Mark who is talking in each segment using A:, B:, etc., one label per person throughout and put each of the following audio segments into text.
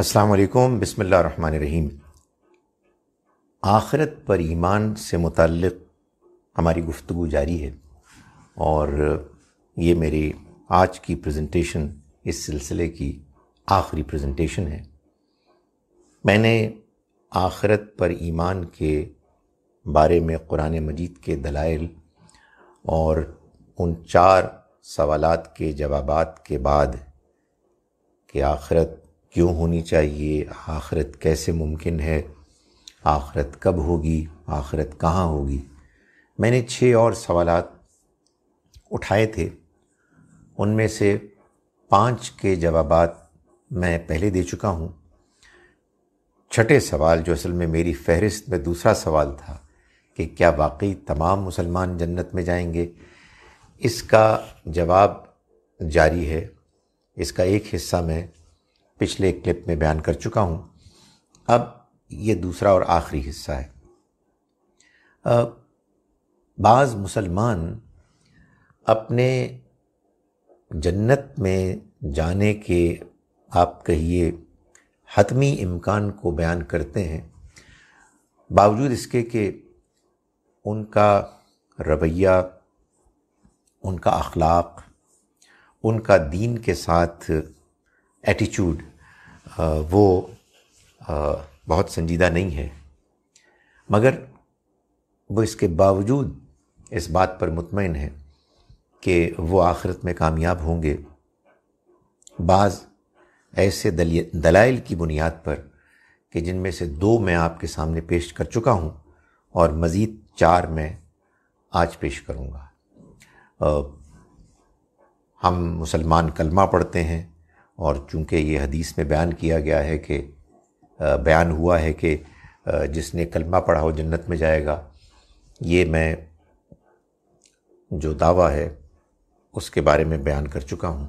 A: अस्सलाम बसमिल्ल रहीम आखरत पर ईमान से मुतलक़ हमारी गुफ्तु जारी है और ये मेरी आज की प्रेजेंटेशन इस सिलसिले की आखिरी प्रेजेंटेशन है मैंने आखरत पर ईमान के बारे में कुरान मजीद के दलाइल और उन चार सवालात के जवाबात के बाद कि आखरत क्यों होनी चाहिए आखरत कैसे मुमकिन है आखरत कब होगी आखरत कहाँ होगी मैंने छः और सवाल उठाए थे उनमें से पांच के जवाब मैं पहले दे चुका हूँ छठे सवाल जो असल में मेरी फहरिस्त में दूसरा सवाल था कि क्या वाकई तमाम मुसलमान जन्नत में जाएंगे इसका जवाब जारी है इसका एक हिस्सा मैं पिछले क्लिप में बयान कर चुका हूँ अब ये दूसरा और आखिरी हिस्सा है बाज़ मुसलमान अपने जन्नत में जाने के आप कहिए हतमी इम्कान को बयान करते हैं बावजूद इसके कि उनका रवैया उनका अखलाक उनका दीन के साथ एटीट्यूड वो बहुत संजीदा नहीं है मगर वो इसके बावजूद इस बात पर मुतमिन है कि वो आखिरत में कामयाब होंगे बाज़ ऐसे दलाइल की बुनियाद पर कि जिनमें से दो मैं आपके सामने पेश कर चुका हूँ और मज़ीद चार मैं आज पेश करूँगा हम मुसलमान कलमा पढ़ते हैं और चूँकि ये हदीस में बयान किया गया है कि बयान हुआ है कि जिसने कलमा पढ़ा हो जन्नत में जाएगा ये मैं जो दावा है उसके बारे में बयान कर चुका हूँ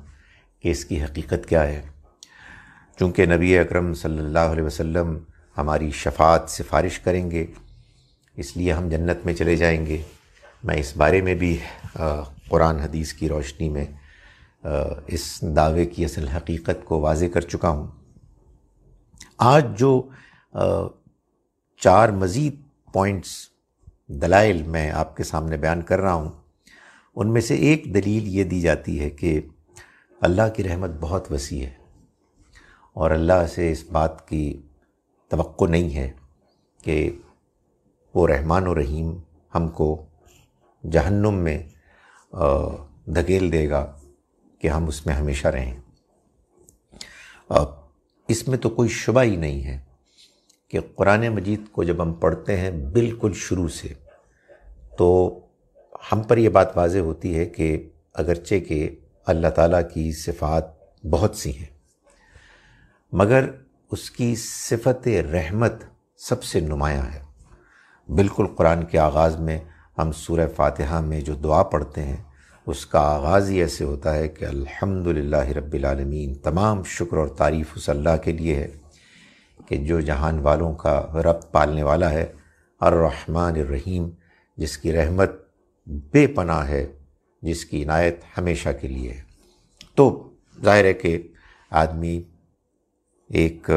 A: कि इसकी हकीकत क्या है चूँकि नबी अकरम सल्लल्लाहु अलैहि वसल्लम हमारी शफात सिफारिश करेंगे इसलिए हम जन्नत में चले जाएंगे मैं इस बारे में भी कुरान हदीस की रोशनी में इस दावे की असल हकीकत को वाजे कर चुका हूँ आज जो चार मज़ीद पॉइंट्स दलाइल मैं आपके सामने बयान कर रहा हूँ उनमें से एक दलील ये दी जाती है कि अल्लाह की रहमत बहुत वसी है और अल्लाह से इस बात की तो नहीं है कि वो रहमान और रहीम हमको जहन्नुम में धकेल देगा कि हम उसमें हमेशा रहें अब इसमें तो कोई शुबा ही नहीं है कि कुरान मजीद को जब हम पढ़ते हैं बिल्कुल शुरू से तो हम पर यह बात वाज होती है कि अगरचे के अल्लाह ताला की सिफ़ात बहुत सी हैं मगर उसकी सिफत रहमत सबसे नुमाया है बिल्कुल कुरान के आगाज़ में हम सूर फातिहा में जो दुआ पढ़ते हैं उसका आगाज़ ही ऐसे होता है कि अल्हम्दुलिल्लाह रबालमीन तमाम शुक्र और तारीफ़ उस अल्लाह के लिए है कि जो जहान वालों का रब पालने वाला है अर्रहमान रहीम जिसकी रहमत बेपना है जिसकी इनायत हमेशा के लिए है तो ज़ाहिर है कि आदमी एक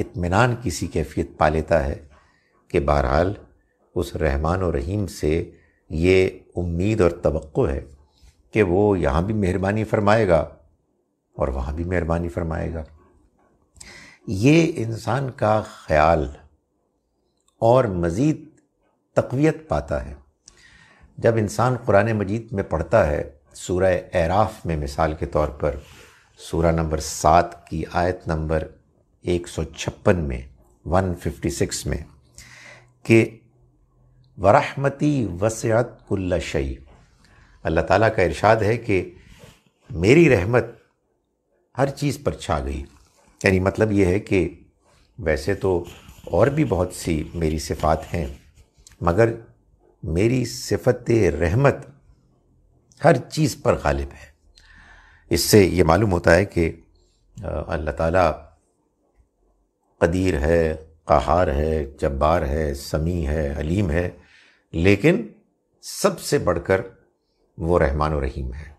A: इत्मीनान किसी कैफियत पा लेता है कि बहरहाल उस रहमान और रहीम से ये उम्मीद और तो है कि वो यहाँ भी मेहरबानी फरमाएगा और वहाँ भी मेहरबानी फरमाएगा ये इंसान का ख्याल और मज़ीद तकवीत पाता है जब इंसान कुरान मजीद में पढ़ता है सूर एराफ़ में मिसाल के तौर पर सूर नंबर सात की आयत नंबर एक सौ छप्पन में वन फिफ्टी सिक्स में कि वरहमती वसीत कुल्ला शई अल्लाह ताला का इरशाद है कि मेरी रहमत हर चीज़ पर छा गई यानी मतलब ये है कि वैसे तो और भी बहुत सी मेरी सिफ़ात हैं मगर मेरी सिफत रहमत हर चीज़ पर गालिब है इससे ये मालूम होता है कि अल्लाह ताला कदीर है कहार है जब्बार है समी है अलीम है लेकिन सबसे बढ़कर वो रहमान रहीम है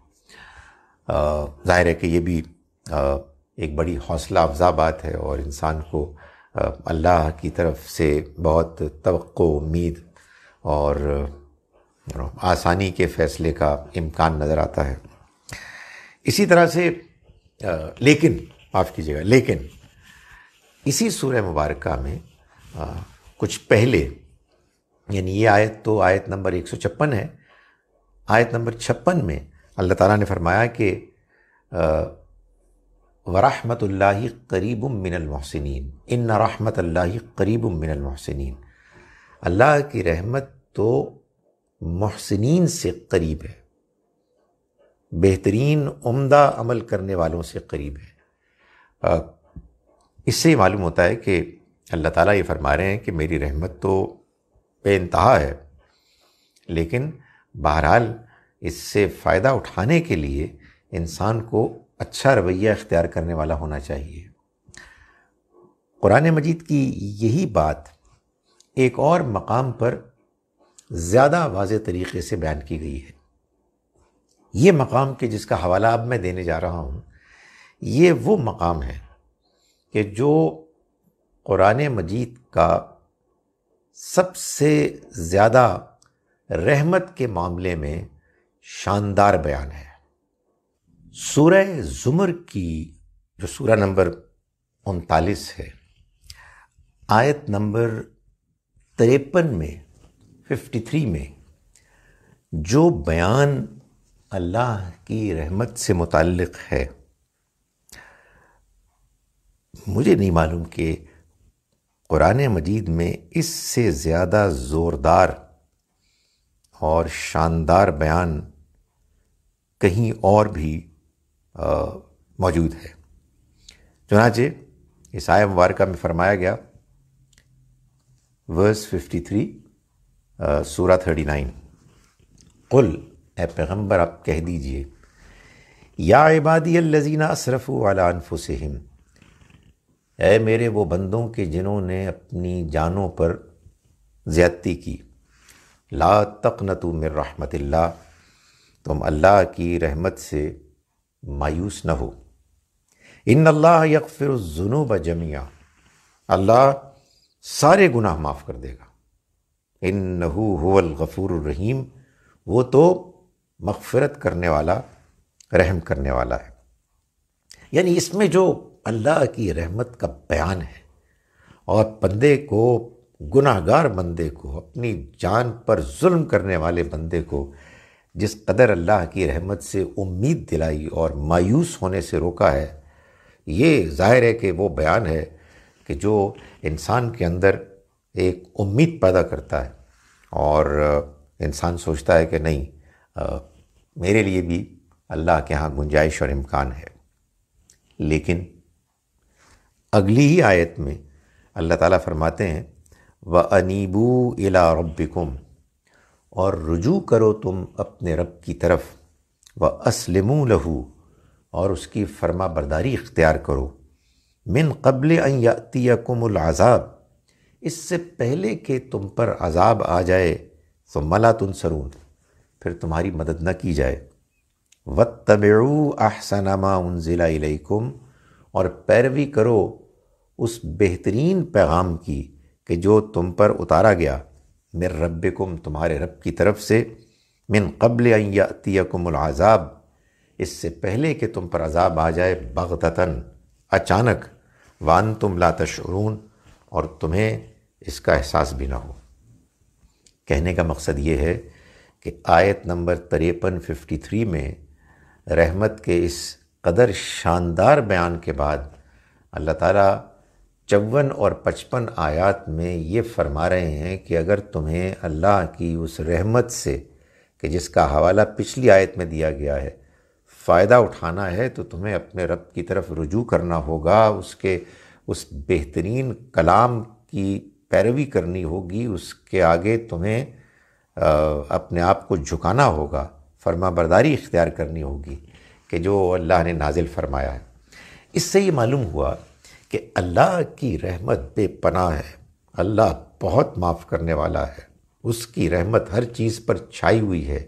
A: ज़ाहिर है कि ये भी एक बड़ी हौसला अफजा बात है और इंसान को अल्लाह की तरफ से बहुत तो उम्मीद और आसानी के फ़ैसले का इम्कान नज़र आता है इसी तरह से लेकिन माफ़ कीजिएगा लेकिन इसी सूर्य मुबारक में कुछ पहले यानी ये आयत तो आयत नंबर एक सौ छप्पन है आयत नंबर छप्पन में अल्लाह ताला ने फरमाया कि वरहमतुल्ला करीब मिनल मोहसिन इन रहमतल्ला करीब मिनल मोहसिन अल्लाह की रहमत तो मोहसिन से करीब है बेहतरीन उम्दा अमल करने वालों से करीब है इससे मालूम होता है कि अल्लाह ताला ये फरमा रहे हैं कि मेरी रहमत तो बेानतहा है लेकिन बहरहाल इससे फ़ायदा उठाने के लिए इंसान को अच्छा रवैया अख्तियार करने वाला होना चाहिए कुरान मजीद की यही बात एक और मकाम पर ज़्यादा वाज तरीके से बयान की गई है ये मकाम के जिसका हवाला अब मैं देने जा रहा हूँ ये वो मकाम है कि जो कुरान मजीद का सबसे ज़्यादा रहमत के मामले में शानदार बयान है सूरह जुमर की जो सूरह नंबर उनतालीस है आयत नंबर तिरपन में 53 में जो बयान अल्लाह की रहमत से मुतल है मुझे नहीं मालूम कि क़ुरान मजीद में इससे ज़्यादा ज़ोरदार और शानदार बयान कहीं और भी मौजूद है चुनाचे ईसाया मुबारका में फरमाया गया वर्स 53 सूरा नाइन कुल ए पैगम्बर आप कह दीजिए या इबादी लजीना असरफ़ वाला अनफुसम ए मेरे वो बंदों के जिन्होंने अपनी जानों पर ज़्यादती की ला तकनतु मिर रहमतिल्ला तुम अल्लाह की रहमत से मायूस न हो इन अल्लाह यक फिर जुनूब जमिया अल्लाह सारे गुनाह माफ़ कर देगा इन नहू गफूर रहीम वो तो मगफ़रत करने वाला रहम करने वाला है यानी इसमें जो अल्लाह की रहमत का बयान है और बंदे को गुनाहगार बंदे को अपनी जान पर जुल्म करने वाले बंदे को जिस कदर अल्लाह की रहमत से उम्मीद दिलाई और मायूस होने से रोका है ये जाहिर है कि वो बयान है कि जो इंसान के अंदर एक उम्मीद पैदा करता है और इंसान सोचता है कि नहीं आ, मेरे लिए भी अल्लाह के यहाँ गुंजाइश और इम्कान है लेकिन अगली ही आयत में अल्लाह ताला फरमाते हैं व अनीबू इला रब्बिकुम और रुजू करो तुम अपने रब की तरफ व असलमू लहू और उसकी फर्मा बरदारी इख्तियार करो मिन कबल अतियकुमुल आज़ाब इससे पहले कि तुम पर अजाब आ जाए तो मला सरून फिर तुम्हारी मदद न की जाए व तबेऊ अहसनामा जिला और पैरवी करो उस बेहतरीन पैगाम की कि जो तुम पर उतारा गया मेर कुम तुम्हारे रब की तरफ से मिन कबल यातियकुमुल इससे पहले कि तुम पर अजाब आ जाए बगतन अचानक वान तुम लातशरून और तुम्हें इसका एहसास भी ना हो कहने का मकसद ये है कि आयत नंबर तिरपन फिफ्टी थ्री में रहमत के इस कदर शानदार बयान के बाद अल्लाह ताला चौवन और पचपन आयात में ये फरमा रहे हैं कि अगर तुम्हें अल्लाह की उस रहमत से कि जिसका हवाला पिछली आयत में दिया गया है फ़ायदा उठाना है तो तुम्हें अपने रब की तरफ रुजू करना होगा उसके उस बेहतरीन कलाम की पैरवी करनी होगी उसके आगे तुम्हें अपने आप को झुकाना होगा फरमा बरदारी इख्तियार करनी होगी कि जो अल्लाह ने नाजिल फरमाया है इससे ये मालूम हुआ कि अल्लाह की रहमत बेपना है अल्लाह बहुत माफ़ करने वाला है उसकी रहमत हर चीज़ पर छाई हुई है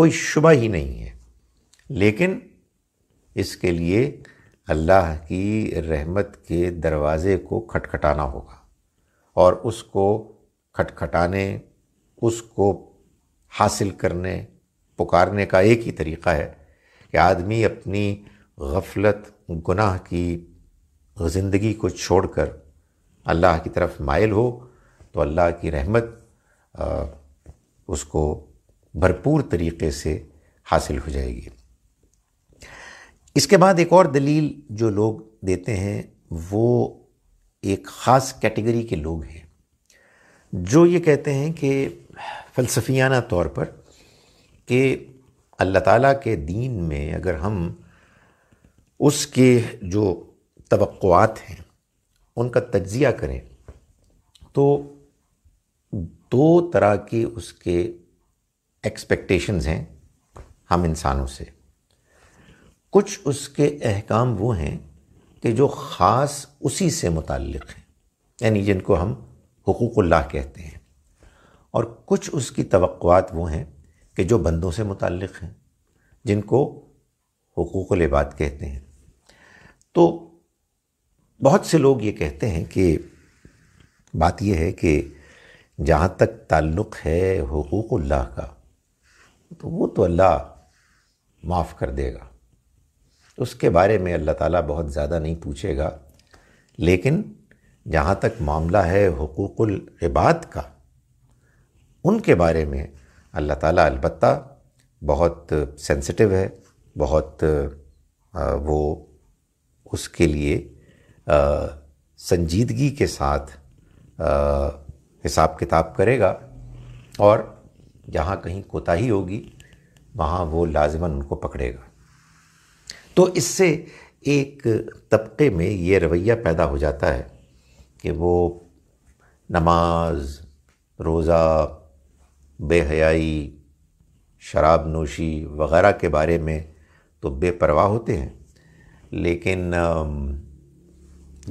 A: कोई शुबा ही नहीं है लेकिन इसके लिए अल्लाह की रहमत के दरवाज़े को खटखटाना होगा और उसको खटखटाने उसको हासिल करने पुकारने का एक ही तरीका है कि आदमी अपनी गफलत गुनाह की ज़िंदगी को छोड़कर अल्लाह की तरफ मायल हो तो अल्लाह की रहमत उसको भरपूर तरीके से हासिल हो जाएगी इसके बाद एक और दलील जो लोग देते हैं वो एक ख़ास कैटेगरी के लोग हैं जो ये कहते हैं कि फ़लसफियाना तौर पर कि अल्लाह ताला के दीन में अगर हम उसके जो तवक़ात हैं उनका तज्जिया करें तो दो तरह के उसके एक्सपेक्टेशंस हैं हम इंसानों से कुछ उसके अहकाम वो हैं कि जो ख़ास उसी से मुतक़ हैं यानी जिनको हम हकूक़ल्ला कहते हैं और कुछ उसकी तवक़ात वो हैं कि जो बंदों से मुतक़ हैं जिनको हकूक़ इबाद कहते हैं तो बहुत से लोग ये कहते हैं कि बात यह है कि जहाँ तक ताल्लुक़ है हकूक़ल्ला का तो वो तो अल्लाह माफ़ कर देगा उसके बारे में अल्लाह ताला बहुत ज़्यादा नहीं पूछेगा लेकिन जहाँ तक मामला है हकूक़ुल इबाद का उनके बारे में अल्लाह ताला अलबत्ता बहुत सेंसिटिव है बहुत वो उसके लिए संजीदगी के साथ हिसाब किताब करेगा और जहाँ कहीं कोताही होगी वहाँ वो लाजमन उनको पकड़ेगा तो इससे एक तबके में ये रवैया पैदा हो जाता है कि वो नमाज रोज़ा बेहयाई शराब नोशी वगैरह के बारे में तो बेपरवाह होते हैं लेकिन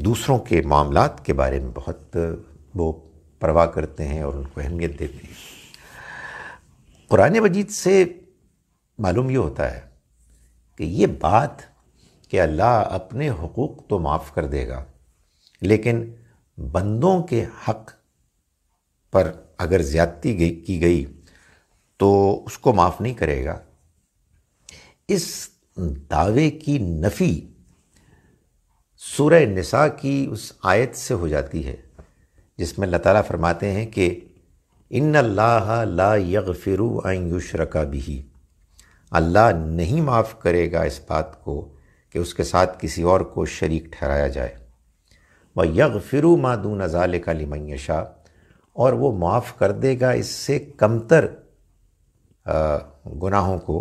A: दूसरों के मामला के बारे में बहुत वो परवाह करते हैं और उनको अहमियत देते हैं कुरान मजीद से मालूम ये होता है कि ये बात कि अल्लाह अपने हकूक़ तो माफ़ कर देगा लेकिन बंदों के हक पर अगर ज़्यादती की गई तो उसको माफ़ नहीं करेगा इस दावे की नफ़ी सूर्य निसा की उस आयत से हो जाती है जिसमें अल्लाह ताला फरमाते हैं कि इन अल्लाह ला यग फिरु रका भी अल्लाह नहीं माफ़ करेगा इस बात को कि उसके साथ किसी और को शरीक ठहराया जाए व यग फिरु मादू नज़ाल का लिमैशा और वो माफ़ कर देगा इससे कमतर गुनाहों को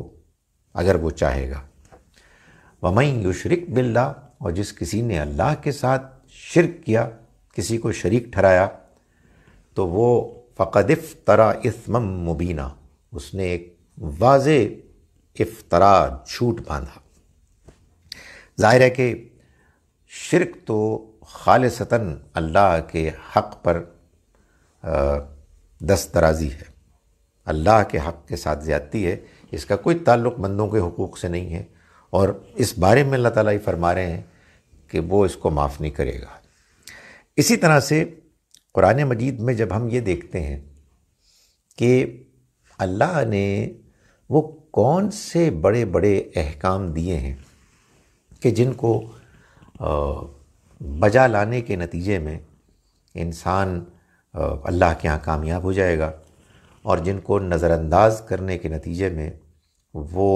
A: अगर वो चाहेगा वमई युशरक बिल्ला और जिस किसी ने अल्लाह के साथ शिरक किया किसी को शरीक ठहराया तो वो फ़कदफ़ तरा इसमम मुबीना उसने एक वाज इफ्तरा झूठ बांधा ज़ाहिर है कि शिरक तो खालसता अल्लाह के हक़ पर दस्तराजी है अल्लाह के हक़ के साथ ज़्यादती है इसका कोई ताल्लुक़ मंदों के हकूक़ से नहीं है और इस बारे में अल्लाह ताला ही फरमा रहे हैं कि वो इसको माफ़ नहीं करेगा इसी तरह से कुरान मजीद में जब हम ये देखते हैं कि अल्लाह ने वो कौन से बड़े बड़े अहकाम दिए हैं कि जिनको बजा लाने के नतीजे में इंसान अल्लाह के यहाँ कामयाब हो जाएगा और जिनको नज़रअंदाज करने के नतीजे में वो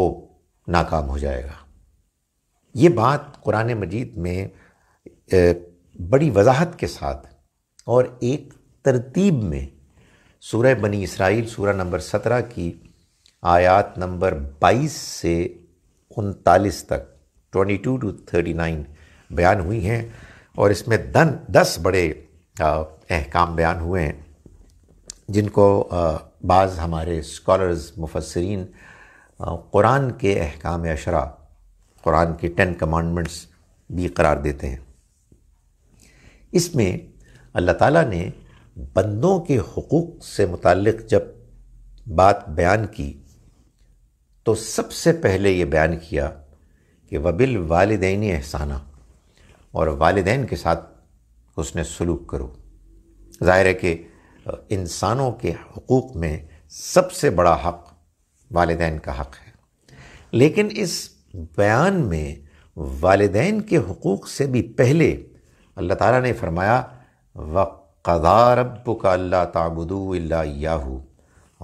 A: नाकाम हो जाएगा ये बात कुरान मजीद में बड़ी वजाहत के साथ और एक तरतीब में सूरह बनी इसराइल सूरह नंबर सत्रह की आयात नंबर बाईस से उनतालीस तक twenty two to thirty nine बयान हुई हैं और इसमें दन दस बड़े अहकाम बयान हुए हैं जिनको बाज़ हमारे स्कॉलर्स मुफसरीन कुरान के अहकाम अशरा कुरान के टेन कमांडमेंट्स भी करार देते हैं इसमें अल्लाह ताला ने बंदों के हकूक़ से मुतक़ जब बात बयान की तो सबसे पहले ये बयान किया कि वबिल वालदेन एहसाना और वालदेन के साथ उसने सलूक करो ज़ाहिर है कि इंसानों के हकूक़ में सबसे बड़ा हक वालदेन का हक है लेकिन इस बयान में वालदेन के हकूक़ से भी पहले अल्लाह ताला ने फरमाया व कदारब का अल्ला ताबुदू याहू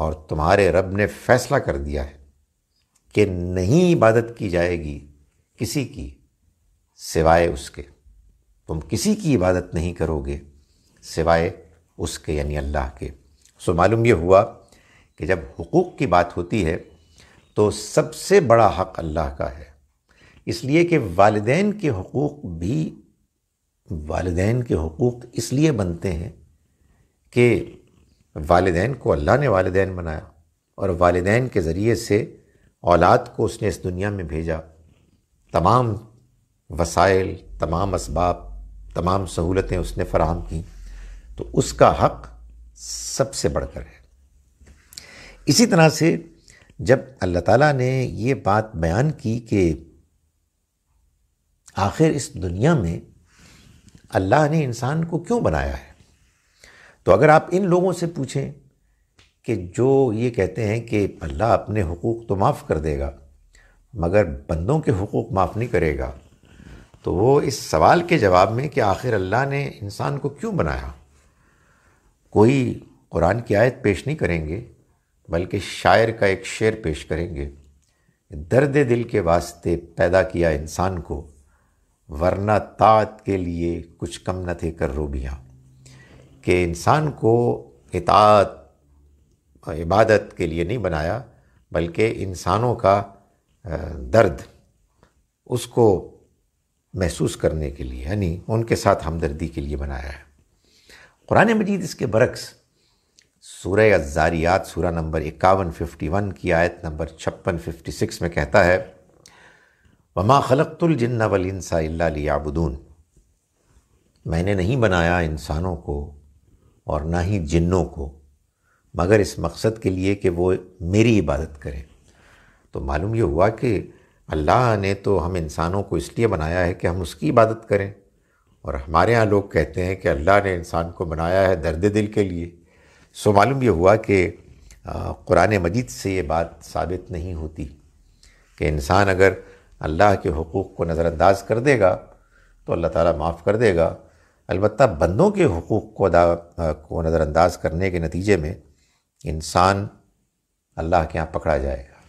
A: और तुम्हारे रब ने फैसला कर दिया है कि नहीं इबादत की जाएगी किसी की सिवाय उसके तुम किसी की इबादत नहीं करोगे सिवाय उसके यानी अल्लाह के सो मालूम ये हुआ कि जब हुकूक़ की बात होती है तो सबसे बड़ा हक़ अल्लाह का है इसलिए कि वालदे के हकूक़ भी वालदे के हकूक़ इसलिए बनते हैं कि वालदे को अल्लाह ने वालदे बनाया और वालदे के ज़रिए से औलाद को उसने इस दुनिया में भेजा तमाम वसाइल तमाम इसबाब तमाम सहूलतें उसने फराहम की तो उसका हक़ सबसे बढ़कर है इसी तरह से जब अल्लाह ताला ने ये बात बयान की कि आखिर इस दुनिया में अल्लाह ने इंसान को क्यों बनाया है तो अगर आप इन लोगों से पूछें कि जो ये कहते हैं कि अल्लाह अपने हकूक़ तो माफ़ कर देगा मगर बंदों के हकूक़ माफ़ नहीं करेगा तो वो इस सवाल के जवाब में कि आखिर अल्लाह ने इंसान को क्यों बनाया कोई कुरान की आयत पेश नहीं करेंगे बल्कि शायर का एक शेर पेश करेंगे दर्द दिल के वास्ते पैदा किया इंसान को वरना तात के लिए कुछ कम न थे कर रोबियाँ कि इंसान को इतात इबादत के लिए नहीं बनाया बल्कि इंसानों का दर्द उसको महसूस करने के लिए यानी उनके साथ हमदर्दी के लिए बनाया है कुरान मजीद इसके बरक्स सूर्य ज़ारियात सूर नंबर इक्यावन फिफ्टी वन की आयत नंबर छप्पन फिफ्टी सिक्स में कहता है वमा खलकतुलजन्ना वलसा लियाबुदून मैंने नहीं बनाया इंसानों को और ना ही जिन्नों को मगर इस मकसद के लिए कि वो मेरी इबादत करें तो मालूम ये हुआ कि अल्लाह ने तो हम इंसानों को इसलिए बनाया है कि हम उसकी इबादत करें और हमारे यहाँ लोग कहते हैं कि अल्लाह ने इंसान को बनाया है दर्द दिल के लिए सो मालूम ये हुआ कि कुरान मजीद से ये बात साबित नहीं होती कि इंसान अगर अल्लाह के हकूक़ को नज़रअंदाज कर देगा तो अल्लाह ताला माफ़ कर देगा अलबत् बंदों के हकूक़ को अदा को नज़रअंदाज करने के नतीजे में इंसान अल्लाह के यहाँ पकड़ा जाएगा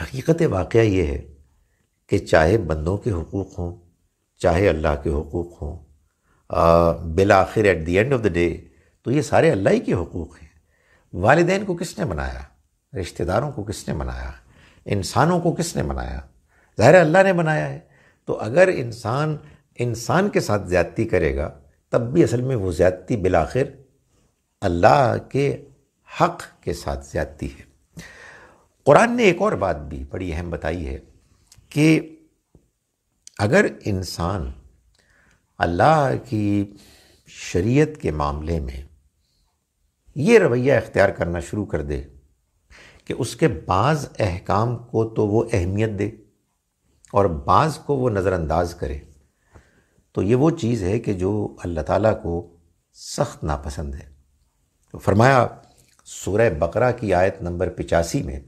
A: हकीकत वाक़ ये है कि चाहे बंदों के हकूक़ हों चाहे अल्लाह के हकूक़ हों बिल आखिर at the end of the day तो ये सारे अल्लाह ही के हकूक़ हैं वालदे को किसने बनाया रिश्तेदारों को किसने बनाया इंसानों को किसने बनाया ज़ाहिर अल्लाह ने बनाया है तो अगर इंसान इंसान के साथ ज़्यादती करेगा तब भी असल में वो ज़्यादती बिलाखिर अल्लाह के हक़ के साथ ज़्यादती है कुरान ने एक और बात भी बड़ी अहम बताई है कि अगर इंसान अल्लाह की शरीयत के मामले में ये रवैया अख्तियार करना शुरू कर दे कि उसके बाज़ अहकाम को तो वो अहमियत दे और बाज़ को वो नज़रअंदाज करे तो ये वो चीज़ है कि जो अल्लाह ताला को सख्त नापसंद है तो फरमाया सूरह बकरा की आयत नंबर पिचासी में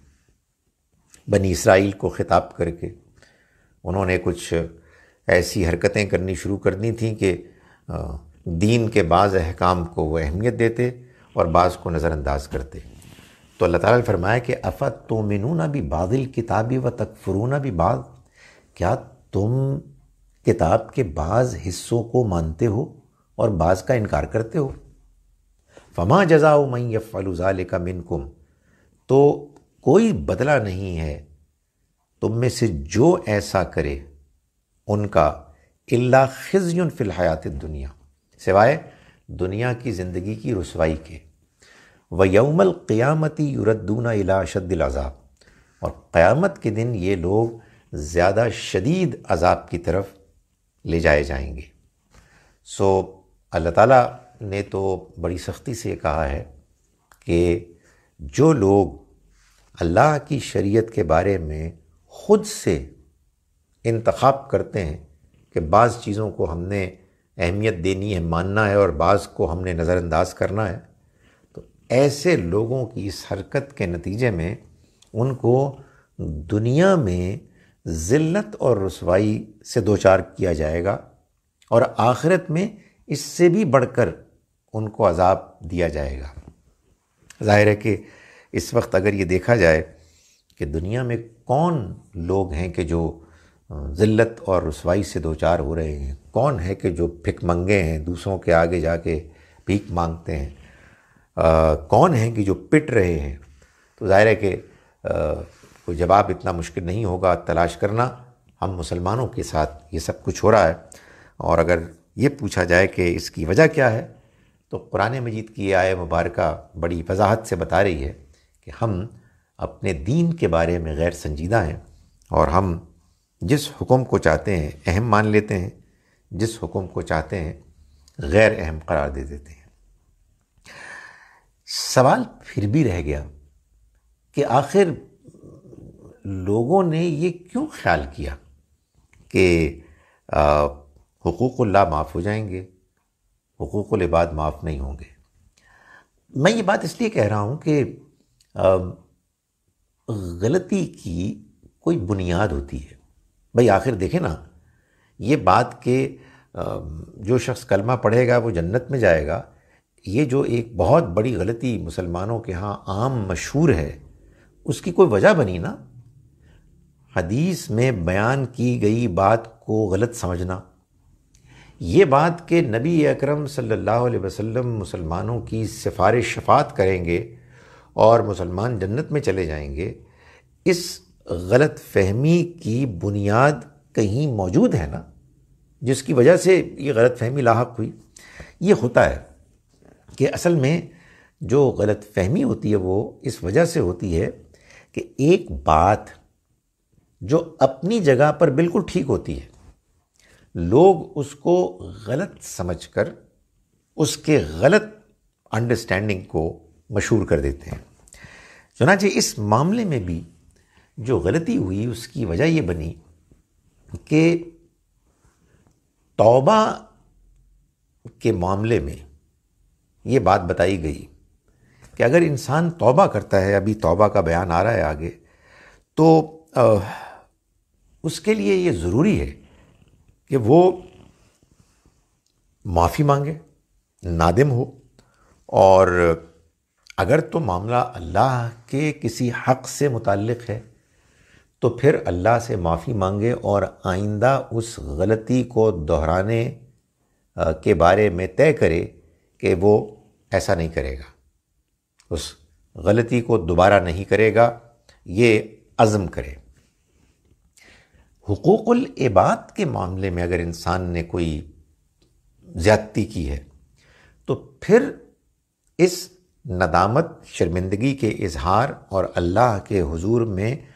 A: बनी इसराइल को ख़िताब करके उन्होंने कुछ ऐसी हरकतें करनी शुरू कर दी थी कि दीन के बाज़ अहकाम को वो अहमियत देते और बाज़ को नज़रअंदाज करते तो अल्लाह ताला ने फरमाया कि अफ़त तो मिनूना भी बादल किताबी व तकफरूना भी बाद क्या तुम किताब के बाज़ हिस्सों को मानते हो और बाज़ का इनकार करते हो फमा जजाओ मई यफ़लुज़ाल का मिनकुम तो कोई बदला नहीं है तुम में से जो ऐसा करे उनका अल्ला खिजयन फ़िलहयात दुनिया सिवाय दुनिया की ज़िंदगी की रसवाई के व यौमल क़ियामती यूरदूना इलाशद अज़ाब और क़्यामत के दिन ये लोग ज़्यादा शदीद अज़ाब की तरफ ले जाए जाएंगे सो अल्लाह ताला ने तो बड़ी सख्ती से कहा है कि जो लोग अल्लाह की शरीयत के बारे में ख़ुद से इंतखब करते हैं कि बाज़ चीज़ों को हमने अहमियत देनी है मानना है और बाज़ को हमने नज़रअंदाज करना है तो ऐसे लोगों की इस हरकत के नतीजे में उनको दुनिया में ज़िल्त और रसवाई से दो चार किया जाएगा और आखिरत में इससे भी बढ़कर उनको अजाब दिया जाएगा ज़ाहिर है कि इस वक्त अगर ये देखा जाए कि दुनिया में कौन लोग हैं कि जो ज़िल्लत और रसवाई से दो चार हो रहे हैं कौन है कि जो फिक मंगे हैं दूसरों के आगे जाके भीख मांगते हैं आ, कौन है कि जो पिट रहे हैं तो ज़ाहिर है कि कोई जवाब इतना मुश्किल नहीं होगा तलाश करना हम मुसलमानों के साथ ये सब कुछ हो रहा है और अगर ये पूछा जाए कि इसकी वजह क्या है तो कुरान मजीद की आय मुबारक बड़ी वजाहत से बता रही है कि हम अपने दीन के बारे में गैर संजीदा हैं और हम जिस हुक्म को चाहते हैं अहम मान लेते हैं जिस हुक्म को चाहते हैं गैर अहम करार दे देते हैं सवाल फिर भी रह गया कि आखिर लोगों ने ये क्यों ख्याल किया कि हकूकल्ला माफ़ हो जाएंगे हकूक़ इबाद माफ़ नहीं होंगे मैं ये बात इसलिए कह रहा हूँ कि गलती की कोई बुनियाद होती है भाई आखिर देखे ना ये बात के जो शख्स कलमा पढ़ेगा वो जन्नत में जाएगा ये जो एक बहुत बड़ी गलती मुसलमानों के यहाँ आम मशहूर है उसकी कोई वजह बनी ना हदीस में बयान की गई बात को गलत समझना ये बात के नबी अकरम सल्लल्लाहु अलैहि वसल्लम मुसलमानों की सिफारिश शफात करेंगे और मुसलमान जन्नत में चले जाएंगे इस गलत फहमी की बुनियाद कहीं मौजूद है ना जिसकी वजह से ये गलत फहमी लाक हुई ये होता है कि असल में जो गलत फहमी होती है वो इस वजह से होती है कि एक बात जो अपनी जगह पर बिल्कुल ठीक होती है लोग उसको गलत समझकर उसके गलत अंडरस्टैंडिंग को मशहूर कर देते हैं चुनाचे इस मामले में भी जो गलती हुई उसकी वजह ये बनी कि तौबा के मामले में ये बात बताई गई कि अगर इंसान तौबा करता है अभी तौबा का बयान आ रहा है आगे तो आ, उसके लिए ये ज़रूरी है कि वो माफ़ी मांगे नादिम हो और अगर तो मामला अल्लाह के किसी हक़ से मुतक़ है तो फिर अल्लाह से माफ़ी मांगे और आइंदा उस गलती को दोहराने के बारे में तय करे कि वो ऐसा नहीं करेगा उस गलती को दोबारा नहीं करेगा ये अज़म करे हकूक़ुल इबाद के मामले में अगर इंसान ने कोई ज़्यादती की है तो फिर इस नदामत शर्मिंदगी के इजहार और अल्लाह के हुजूर में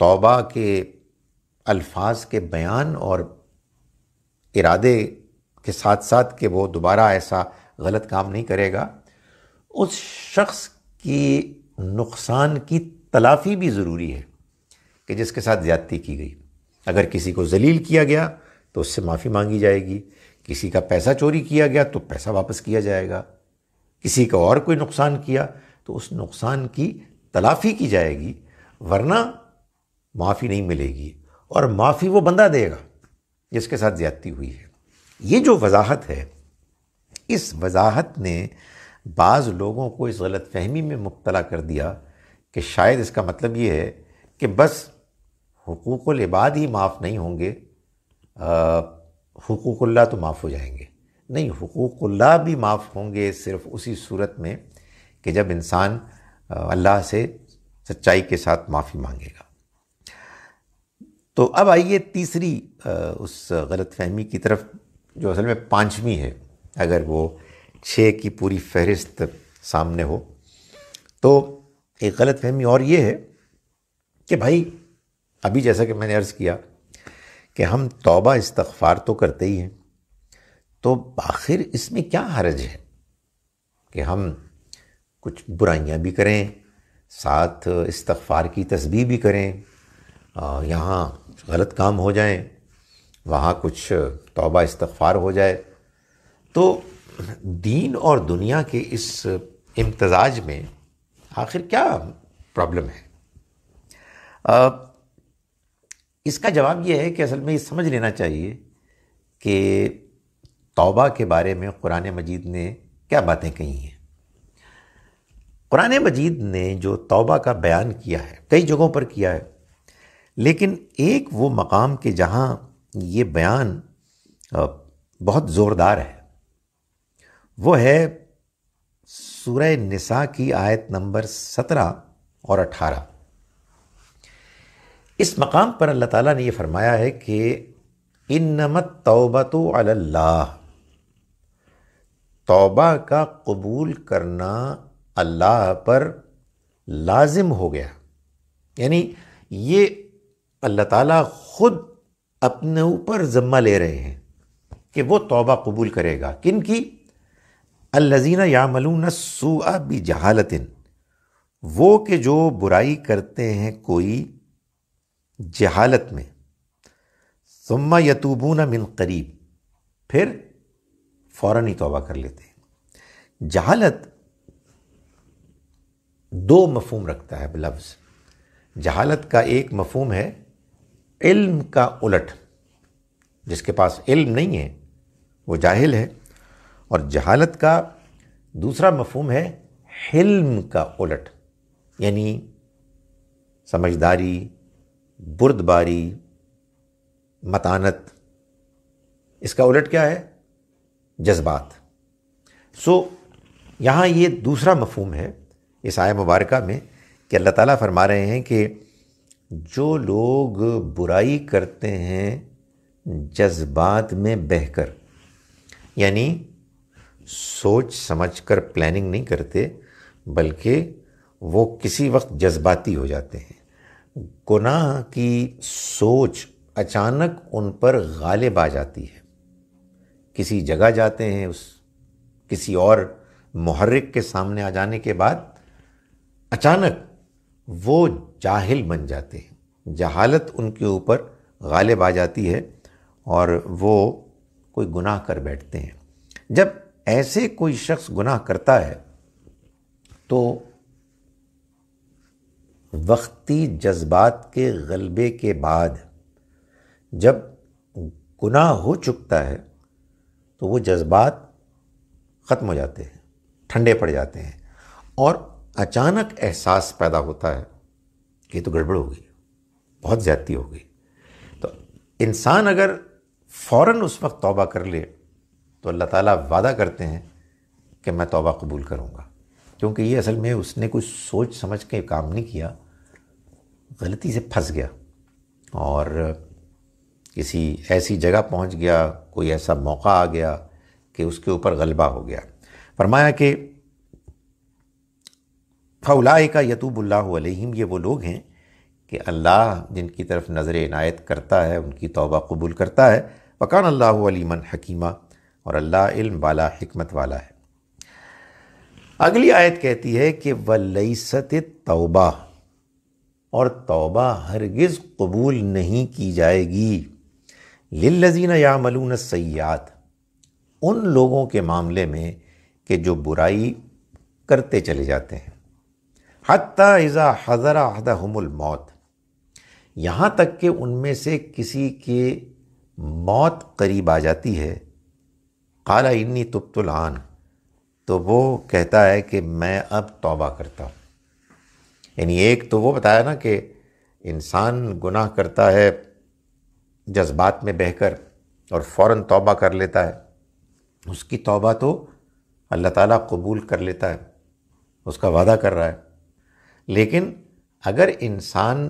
A: तौबा के अल्फाज के बयान और इरादे के साथ साथ कि वो दोबारा ऐसा गलत काम नहीं करेगा उस शख्स की नुकसान की तलाफ़ी भी ज़रूरी है कि जिसके साथ ज़्यादती की गई अगर किसी को जलील किया गया तो उससे माफ़ी मांगी जाएगी किसी का पैसा चोरी किया गया तो पैसा वापस किया जाएगा किसी का और कोई नुकसान किया तो उस नुकसान की तलाफ़ी की जाएगी वरना माफ़ी नहीं मिलेगी और माफ़ी वो बंदा देगा जिसके साथ ज़्यादती हुई है ये जो वजाहत है इस वजाहत ने बाज़ लोगों को इस गलत फहमी में मुबतला कर दिया कि शायद इसका मतलब ये है कि बस हक़ूक़लबाद इबाद ही माफ़ नहीं होंगे हकूक़ल्ला तो माफ़ हो जाएंगे नहीं हकूक़ल्ला भी माफ़ होंगे सिर्फ उसी सूरत में कि जब इंसान अल्लाह से सच्चाई के साथ माफ़ी मांगेगा तो अब आइए तीसरी उस गलत फहमी की तरफ जो असल में पाँचवीं है अगर वो छः की पूरी फहरिस्त सामने हो तो एक गलत फहमी और ये है कि भाई अभी जैसा कि मैंने अर्ज़ किया कि हम तौबा इस्तगफ़ार तो करते ही हैं तो आखिर इसमें क्या हरज है कि हम कुछ बुराइयां भी करें साथ इस्तगफ़ार की तस्बीह भी करें यहाँ गलत काम हो जाए वहाँ कुछ तौबा इस्तफ़ार हो जाए तो दीन और दुनिया के इस इम्तजाज में आखिर क्या प्रॉब्लम है आ, इसका जवाब यह है कि असल में ये समझ लेना चाहिए कि तौबा के बारे में कुरान मजीद ने क्या बातें कही हैं कुरान मजीद ने जो तौबा का बयान किया है कई जगहों पर किया है लेकिन एक वो मकाम के जहाँ ये बयान बहुत ज़ोरदार है वो है सूरह निसा की आयत नंबर सत्रह और अठारह इस मकाम पर अल्लाह ताला ने ये फरमाया है कि इन नमत तोबा अल्लाह तौबा का कबूल करना अल्लाह पर लाजिम हो गया यानी ये अल्लाह ताला ख़ुद अपने ऊपर ज़म्मा ले रहे हैं कि वो तौबा कबूल करेगा किन की अल्लजीना यामलून सूआ बी जहालतिन वो के जो बुराई करते हैं कोई जहालत में सुम्मा यतूबूना मिन करीब फिर फ़ौर ही तौबा कर लेते हैं जहालत दो मफहम रखता है लफ्ज़ जहालत का एक मफहम है इल्म का उलट जिसके पास इल्म नहीं है वो जाहिल है और जहालत का दूसरा मफहम है हिल्म का उलट यानी समझदारी बुर्दबारी मतानत इसका उलट क्या है जज्बात सो यहाँ ये दूसरा मफहम है इस आय मुबारक में कि अल्लाह ताला फरमा रहे हैं कि जो लोग बुराई करते हैं जज्बात में बहकर यानी सोच समझकर प्लानिंग नहीं करते बल्कि वो किसी वक्त जज्बाती हो जाते हैं गुनाह की सोच अचानक उन पर गालिब आ जाती है किसी जगह जाते हैं उस किसी और महर्रिक के सामने आ जाने के बाद अचानक वो जाहिल बन जाते हैं जहालत उनके ऊपर गालिब आ जाती है और वो कोई गुनाह कर बैठते हैं जब ऐसे कोई शख्स गुनाह करता है तो वक्ती जज्बात के गलबे के बाद जब गुनाह हो चुकता है तो वो जज्बात ख़त्म हो जाते हैं ठंडे पड़ जाते हैं और अचानक एहसास पैदा होता है कि तो गड़बड़ हो गई बहुत ज़्यादती हो गई तो इंसान अगर फ़ौर उस वक्त तौबा कर ले तो अल्लाह ताला वादा करते हैं कि मैं तौबा कबूल करूँगा क्योंकि ये असल में उसने कुछ सोच समझ के काम नहीं किया गलती से फंस गया और किसी ऐसी जगह पहुंच गया कोई ऐसा मौका आ गया कि उसके ऊपर गलबा हो गया फरमाया कि फ़लाए का यतूबल्लाम ये वो लोग हैं कि अल्लाह जिनकी तरफ नज़र इनायत करता है उनकी तौबा कबूल करता है वकान अल्लाह अलीमन हकीमा और अल्लाह इल्म वाला हमत वाला है अगली आयत कहती है कि वलसत तौबा और तौबा हरगिज़ कबूल नहीं की जाएगी लिल्लजीन या मलून सयात उन लोगों के मामले में कि जो बुराई करते चले जाते हैं हती इज़ा हज़रा हद हमुल मौत यहाँ तक कि उनमें से किसी के मौत करीब आ जाती है काला इन्नी तुप्तुलान तो वो कहता है कि मैं अब तौबा करता हूँ यानी एक तो वो बताया ना कि इंसान गुनाह करता है जज्बात में बहकर और फ़ौर तौबा कर लेता है उसकी तौबा तो अल्लाह ताला कबूल कर लेता है उसका वादा कर रहा है लेकिन अगर इंसान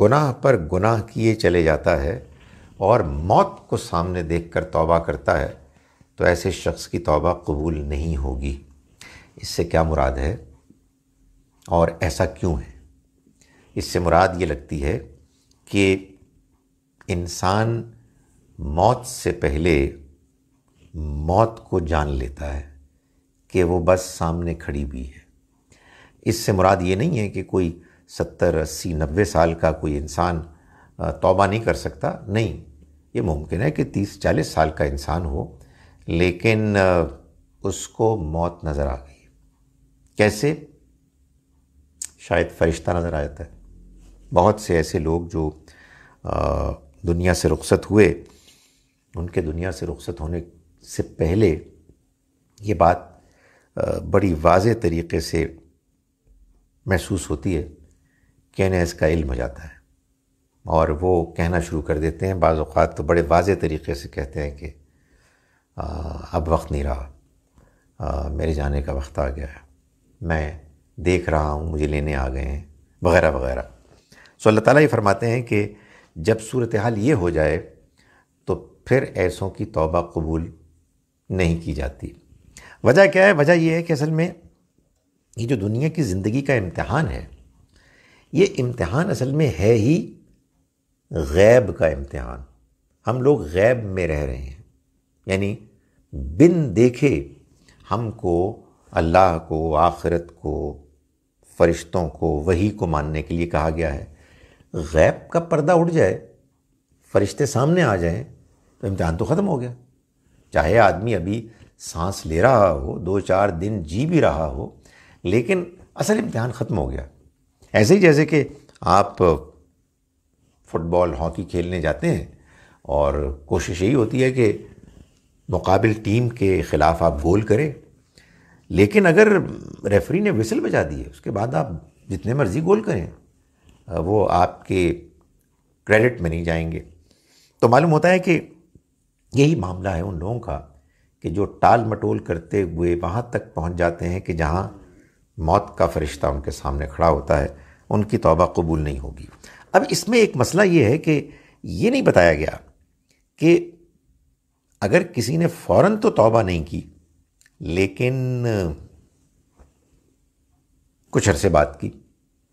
A: गुनाह पर गुनाह किए चले जाता है और मौत को सामने देखकर तौबा करता है तो ऐसे शख्स की तौबा कबूल नहीं होगी इससे क्या मुराद है और ऐसा क्यों है इससे मुराद ये लगती है कि इंसान मौत से पहले मौत को जान लेता है कि वो बस सामने खड़ी भी है इससे मुराद ये नहीं है कि कोई सत्तर अस्सी नब्बे साल का कोई इंसान तौबा नहीं कर सकता नहीं ये मुमकिन है कि तीस चालीस साल का इंसान हो लेकिन उसको मौत नज़र आ गई कैसे शायद फरिश्ता नज़र आ जाता है बहुत से ऐसे लोग जो दुनिया से रुखसत हुए उनके दुनिया से रुखसत होने से पहले ये बात बड़ी वाज तरीके से महसूस होती है कहने इसका इल्म हो जाता है और वो कहना शुरू कर देते हैं बाज़ात तो बड़े वाज तरीके से कहते हैं कि आ, अब वक्त नहीं रहा आ, मेरे जाने का वक्त आ गया है मैं देख रहा हूँ मुझे लेने आ गए हैं वगैरह वगैरह सो अल्लाह ताला ये फरमाते हैं कि जब सूरत हाल ये हो जाए तो फिर ऐसों की तौबा कबूल नहीं की जाती वजह क्या है वजह यह है कि असल में ये जो दुनिया की ज़िंदगी का इम्तहान है ये इम्तहान असल में है ही गैब का इम्तहान हम लोग गैब में रह रहे हैं यानी बिन देखे हमको अल्लाह को आखिरत को फरिश्तों को वही को मानने के लिए कहा गया है गैब का पर्दा उठ जाए फरिश्ते सामने आ जाएं तो इम्तहान तो ख़त्म हो गया चाहे आदमी अभी सांस ले रहा हो दो चार दिन जी भी रहा हो लेकिन असल इम्तहान ख़त्म हो गया ऐसे ही जैसे कि आप फुटबॉल हॉकी खेलने जाते हैं और कोशिश यही होती है कि मुकाबिल टीम के ख़िलाफ़ आप गोल करें लेकिन अगर रेफरी ने विसल बजा दी है उसके बाद आप जितने मर्ज़ी गोल करें वो आपके क्रेडिट में नहीं जाएंगे तो मालूम होता है कि यही मामला है उन लोगों का कि जो टाल मटोल करते हुए वहाँ तक पहुँच जाते हैं कि जहाँ मौत का फरिश्ता उनके सामने खड़ा होता है उनकी तौबा कबूल नहीं होगी अब इसमें एक मसला ये है कि ये नहीं बताया गया कि अगर किसी ने फ़ौर तो तौबा नहीं की लेकिन कुछ अरसे बात की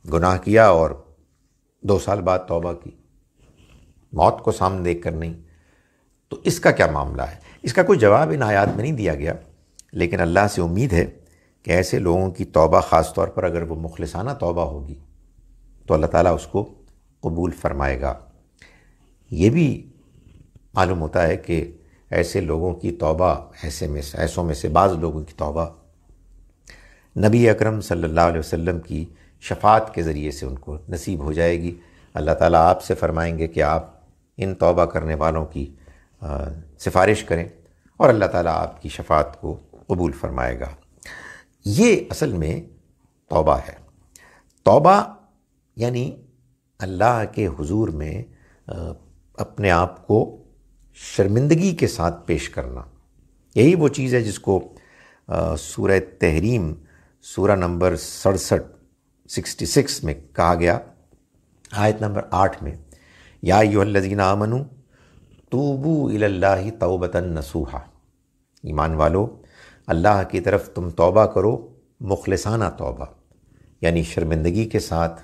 A: गुनाह किया और दो साल बाद तौबा की मौत को सामने देख कर नहीं तो इसका क्या मामला है इसका कोई जवाब इन आयात में नहीं दिया गया लेकिन अल्लाह से उम्मीद है कि ऐसे लोगों की तौबा ख़ास तौर पर अगर वो मुखलसाना तौबा होगी तो अल्लाह ताला उसको कबूल फरमाएगा ये भी मालूम होता है कि ऐसे लोगों की तौबा ऐसे में ऐसों में से बाज़ लोगों की तौबा नबी अकरम सल्लल्लाहु अलैहि वसल्लम की शफात के ज़रिए से उनको नसीब हो जाएगी अल्लाह ताला आपसे फ़रमाएंगे कि आप इन तौबा करने वालों की सिफारिश करें और अल्लाह ताला आपकी शफात को कबूल फरमाएगा ये असल में तौबा है तौबा यानी अल्लाह के हुजूर में अपने आप को शर्मिंदगी के साथ पेश करना यही वो चीज़ है जिसको सूरह तहरीम सूरह नंबर सड़सठ सिक्सटी सिक्स में कहा गया आयत नंबर आठ में या योहल्लजीन आमनू तूबू इल्ला तौबतन नसूहा ईमान वालों अल्लाह की तरफ तुम तौबा करो मुखलसाना तौबा यानी शर्मिंदगी के साथ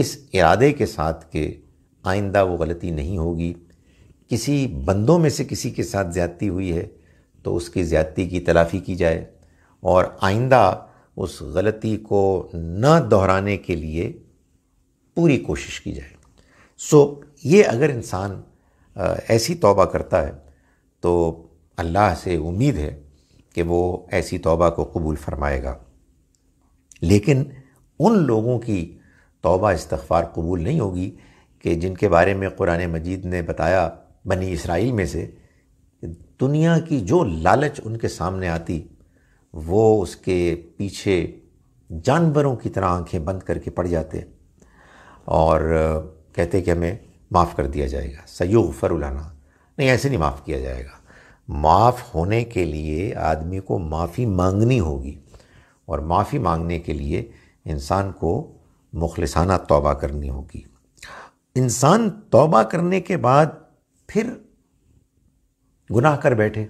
A: इस इरादे के साथ के आइंदा वो गलती नहीं होगी किसी बंदों में से किसी के साथ ज़्यादती हुई है तो उसकी ज़्यादती की तलाफ़ी की जाए और आइंदा उस गलती को न दोहराने के लिए पूरी कोशिश की जाए सो ये अगर इंसान ऐसी तौबा करता है तो अल्लाह से उम्मीद है कि वो ऐसी तौबा को कबूल फरमाएगा लेकिन उन लोगों की तौबा इस्तफ़ार कबूल नहीं होगी कि जिनके बारे में कुरान मजीद ने बताया बनी इसराइल में से दुनिया की जो लालच उनके सामने आती वो उसके पीछे जानवरों की तरह आंखें बंद करके पड़ जाते और कहते कि हमें माफ़ कर दिया जाएगा सयोग फरुलाना नहीं ऐसे नहीं माफ़ किया जाएगा माफ़ होने के लिए आदमी को माफ़ी मांगनी होगी और माफ़ी मांगने के लिए इंसान को मुखलसाना तौबा करनी होगी इंसान तौबा करने के बाद फिर गुनाह कर बैठे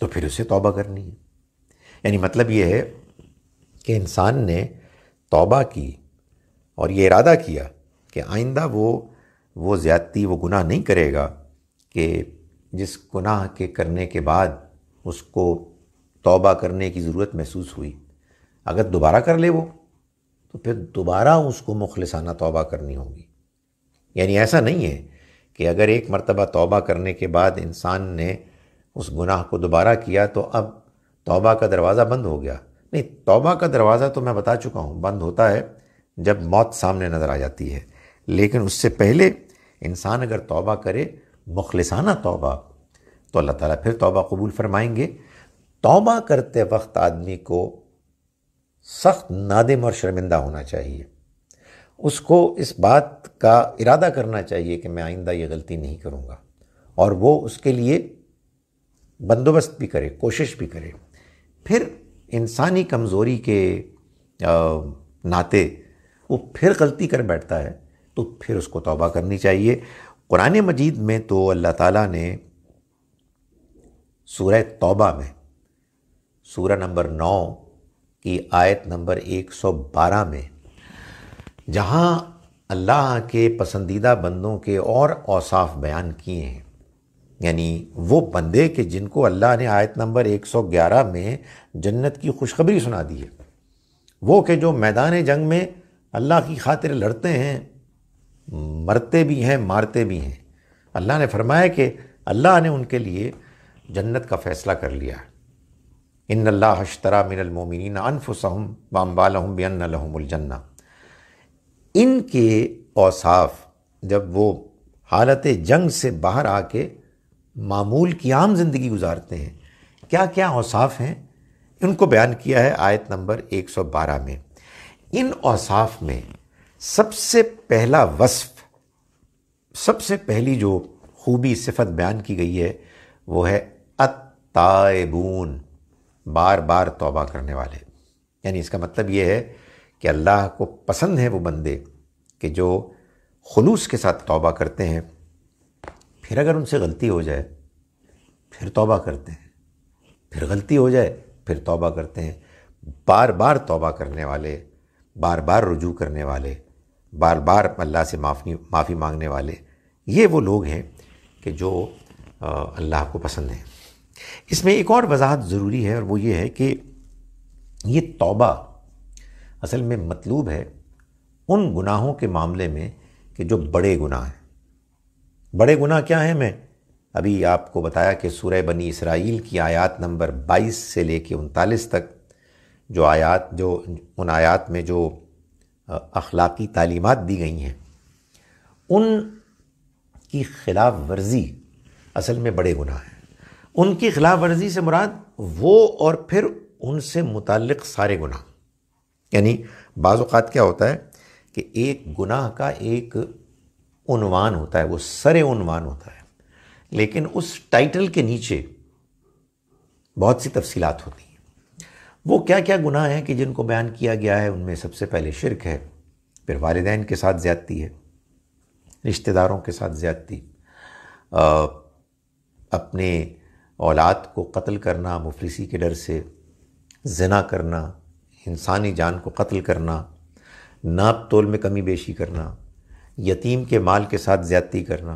A: तो फिर उसे तौबा करनी है यानी मतलब ये है कि इंसान ने तौबा की और ये इरादा किया कि आइंदा वो वो ज़्यादती वो गुनाह नहीं करेगा कि जिस गुनाह के करने के बाद उसको तौबा करने की ज़रूरत महसूस हुई अगर दोबारा कर ले वो तो फिर दोबारा उसको मुखलसाना तौबा करनी होगी यानी ऐसा नहीं है कि अगर एक मरतबा तौबा करने के बाद इंसान ने उस गुनाह को दोबारा किया तो अब तौबा का दरवाज़ा बंद हो गया नहीं तौबा का दरवाज़ा तो मैं बता चुका हूँ बंद होता है जब मौत सामने नज़र आ जाती है लेकिन उससे पहले इंसान अगर तौबा करे मुखलसाना तोबा तो अल्लाह ताला फिर तोबा कबूल फरमाएंगे तोबा करते वक्त आदमी को सख्त नादिम और शर्मिंदा होना चाहिए उसको इस बात का इरादा करना चाहिए कि मैं आइंदा ये गलती नहीं करूँगा और वो उसके लिए बंदोबस्त भी करे कोशिश भी करे फिर इंसानी कमज़ोरी के नाते वो फिर गलती कर बैठता है तो फिर उसको तोबा करनी चाहिए कुरान मजीद में तो अल्लाह ताला ने सूरह तौबा में सूरह नंबर नौ की आयत नंबर 112 में जहाँ अल्लाह के पसंदीदा बंदों के और औसाफ बयान किए हैं यानी वो बंदे के जिनको अल्लाह ने आयत नंबर 111 में जन्नत की खुशखबरी सुना दी है वो के जो मैदान जंग में अल्लाह की खातिर लड़ते हैं मरते भी हैं मारते भी हैं अल्लाह ने फरमाया कि अल्लाह ने उनके लिए जन्नत का फ़ैसला कर लिया इन अल्लाह हशतरा मिनलमोमिन अनफुसम बम्बाल बेअन इनके औसाफ जब वो हालत जंग से बाहर आके मामूल की आम ज़िंदगी गुजारते हैं क्या क्या औसाफ हैं इनको बयान किया है आयत नंबर 112 में इन औसाफ में सबसे पहला वस्फ सबसे पहली जो खूबी सिफत बयान की गई है वो है अतायबून बार बार तौबा करने वाले यानी इसका मतलब ये है कि अल्लाह को पसंद है वो बंदे कि जो खलूस के साथ तौबा करते हैं फिर अगर उनसे गलती हो जाए फिर तौबा करते हैं फिर गलती हो जाए फिर तौबा करते हैं बार बार तौबा करने वाले बार बार रुजू करने वाले बार बार अल्लाह से माफ़ी माफ़ी मांगने वाले ये वो लोग हैं कि जो अल्लाह को पसंद हैं इसमें एक और वजाहत ज़रूरी है और वो ये है कि ये तौबा असल में मतलूब है उन गुनाहों के मामले में कि जो बड़े गुनाह हैं बड़े गुनाह क्या हैं मैं अभी आपको बताया कि सूरह बनी इसराइल की आयत नंबर 22 से लेके उनतालीस तक जो आयत जो उन आयत में जो अखलाक़ी तालीमत दी गई हैं उन की ख़िलाफ़ वर्जी असल में बड़े गुनाह हैं उनकी ख़िलाफ़ वर्जी से मुराद वो और फिर उनसे मुतक़ सारे गुनाह यानी बाज़ात क्या होता है कि एक गुनाह का एक उनवान होता है वो सरे उनवान होता है लेकिन उस टाइटल के नीचे बहुत सी तफसीलात होती हैं वो क्या क्या गुनाह हैं कि जिनको बयान किया गया है उनमें सबसे पहले शिरक है फिर वालदेन के साथ ज़्यादती है रिश्तेदारों के साथ ज़्यादती अपने औलाद को कत्ल करना मुफलिसी के डर से जना करना इंसानी जान को कत्ल करना नाप तोल में कमी बेशी करना यतीम के माल के साथ ज़्यादती करना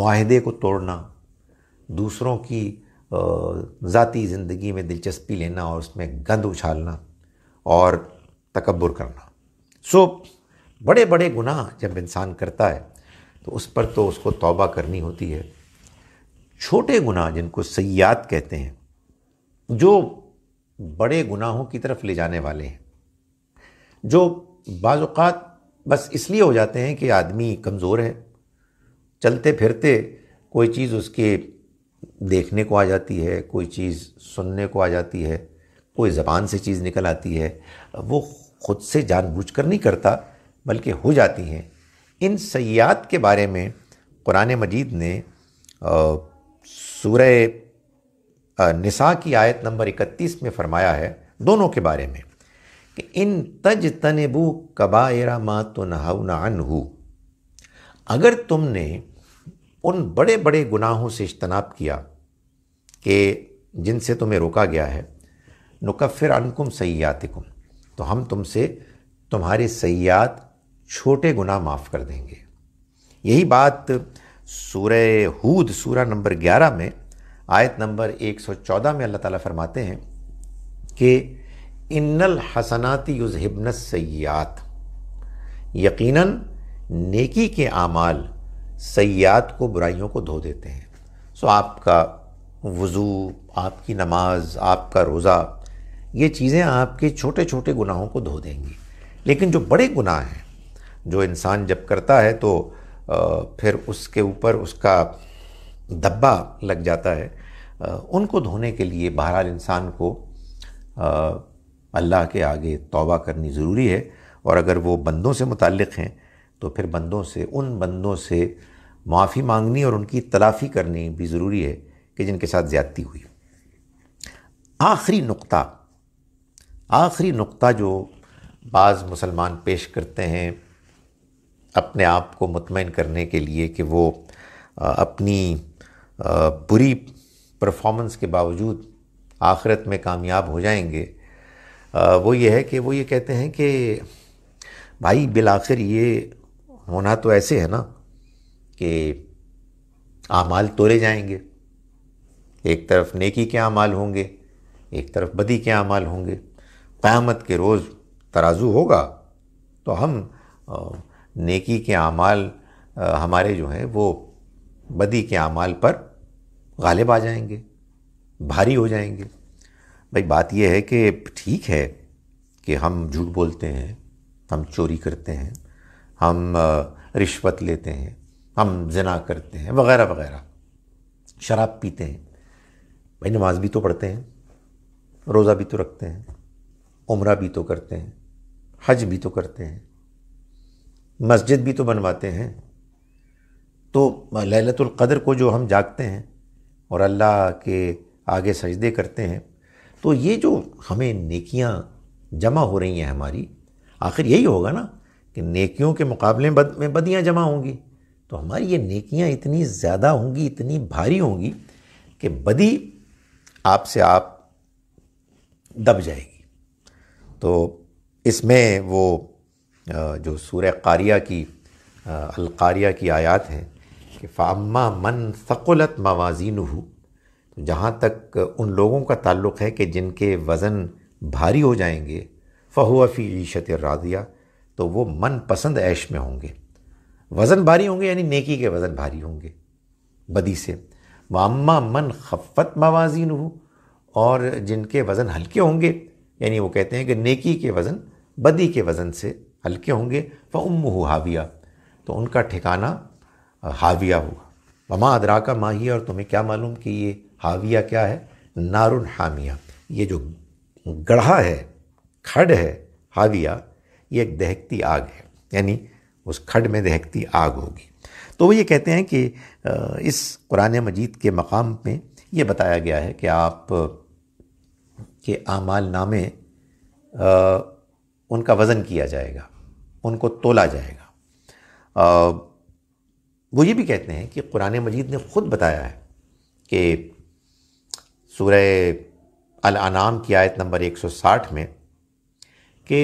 A: माहदे को तोड़ना दूसरों की ज़ाती ज़िंदगी में दिलचस्पी लेना और उसमें गंद उछालना और तकबर करना सो बड़े बड़े गुनाह जब इंसान करता है तो उस पर तो उसको तौबा करनी होती है छोटे गुनाह जिनको सयाद कहते हैं जो बड़े गुनाहों की तरफ ले जाने वाले हैं जो बाज़ात बस इसलिए हो जाते हैं कि आदमी कमज़ोर है चलते फिरते कोई चीज़ उसके देखने को आ जाती है कोई चीज़ सुनने को आ जाती है कोई ज़बान से चीज़ निकल आती है वो खुद से जानबूझकर नहीं करता बल्कि हो जाती हैं इन सयात के बारे में कुरान मजीद ने सूर निसा की आयत नंबर 31 में फरमाया है दोनों के बारे में कि इन तज तनबू कबायरा मा तो नहा अगर तुमने उन बड़े बड़े गुनाहों से इज्तनाब किया कि जिनसे तुम्हें रोका गया है नुकफ़िर अनकुम सयातिकुम तो हम तुमसे तुम्हारे सयात छोटे गुनाह माफ़ कर देंगे यही बात सूरह हूद सूरह नंबर 11 में आयत नंबर 114 में अल्लाह ताला फरमाते हैं कि इन्नल हसनाती हिबन सयात यकीनन नेकी के आमाल सयाद को बुराइयों को धो देते हैं सो आपका वज़ू आपकी नमाज आपका रोज़ा ये चीज़ें आपके छोटे छोटे गुनाहों को धो देंगी लेकिन जो बड़े गुनाह हैं जो इंसान जब करता है तो फिर उसके ऊपर उसका धब्बा लग जाता है उनको धोने के लिए बहरहाल इंसान को अल्लाह के आगे तौबा करनी ज़रूरी है और अगर वो बंदों से मुतक़ हैं तो फिर बंदों से उन बंदों से माफ़ी मांगनी और उनकी तलाफ़ी करनी भी ज़रूरी है कि जिनके साथ ज़्यादती हुई आखिरी नुक्ता आखिरी नुक्ता जो बाज़ मुसलमान पेश करते हैं अपने आप को मुतमिन करने के लिए कि वो अपनी बुरी परफॉर्मेंस के बावजूद आखिरत में कामयाब हो जाएंगे वो ये है कि वो ये कहते हैं कि भाई आख़िर ये होना तो ऐसे है ना कि आमाल तोड़े जाएंगे एक तरफ नेकी के अमाल होंगे एक तरफ बदी के अमाल होंगे क़्यामत के रोज़ तराजू होगा तो हम नेकी के अमाल हमारे जो हैं वो बदी के आमाल पर गालिब आ जाएंगे भारी हो जाएंगे भाई बात यह है कि ठीक है कि हम झूठ बोलते हैं हम चोरी करते हैं हम रिश्वत लेते हैं हम जना करते हैं वगैरह वगैरह शराब पीते हैं भाई नमाज भी तो पढ़ते हैं रोज़ा भी तो रखते हैं उम्र भी तो करते हैं हज भी तो करते हैं मस्जिद भी तो बनवाते हैं तो लैलतुल कदर को जो हम जागते हैं और अल्लाह के आगे सजदे करते हैं तो ये जो हमें नेकियां जमा हो रही हैं हमारी आखिर यही होगा ना कि नेकियों के मुकाबले में बदियाँ जमा होंगी तो हमारी ये नेकियां इतनी ज़्यादा होंगी इतनी भारी होंगी कि बदी आपसे आप दब जाएगी तो इसमें वो जो सूर्य कारिया की अलकारिया की आयात हैं कि फ़ामा मन सकुलत मवाजीन हो तो जहाँ तक उन लोगों का ताल्लुक़ है कि जिनके वज़न भारी हो जाएंगे फ़हुआफ़ी ईशत राजिया तो वो मनपसंद ऐश में होंगे वज़न भारी होंगे यानी नेकी के वज़न भारी होंगे बदी से वामा मन खफ़त मवाजिन हो और जिनके वज़न हल्के होंगे यानी वो कहते हैं कि नेकी के वज़न बदी के वज़न से हल्के होंगे व उम हो हाविया तो उनका ठिकाना हाविया होगा ममा अदरा का माहिया और तुम्हें क्या मालूम कि ये हाविया क्या है नारुन हामिया ये जो गढ़ा है खड़ है हाविया ये एक दहकती आग है यानी उस खड में दहकती आग होगी तो वो ये कहते हैं कि इस कुरान मजीद के मकाम में ये बताया गया है कि आप के आमाल नामे उनका वज़न किया जाएगा उनको तोला जाएगा वो ये भी कहते हैं कि कुरान मजीद ने ख़ुद बताया है कि सूर्य अल-अनाम की आयत नंबर 160 में कि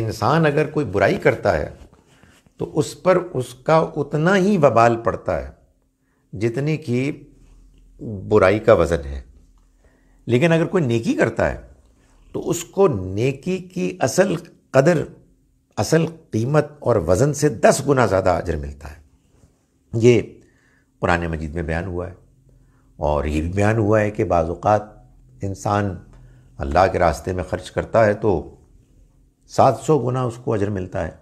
A: इंसान अगर कोई बुराई करता है तो उस पर उसका उतना ही वबाल पड़ता है जितनी की बुराई का वज़न है लेकिन अगर कोई नेकी करता है तो उसको नेकी की असल कदर असल कीमत और वज़न से दस गुना ज़्यादा अजर मिलता है ये पुराने मजीद में बयान हुआ है और ये भी बयान हुआ है कि बाज़ात इंसान अल्लाह के रास्ते में ख़र्च करता है तो सात सौ गुना उसको अजर मिलता है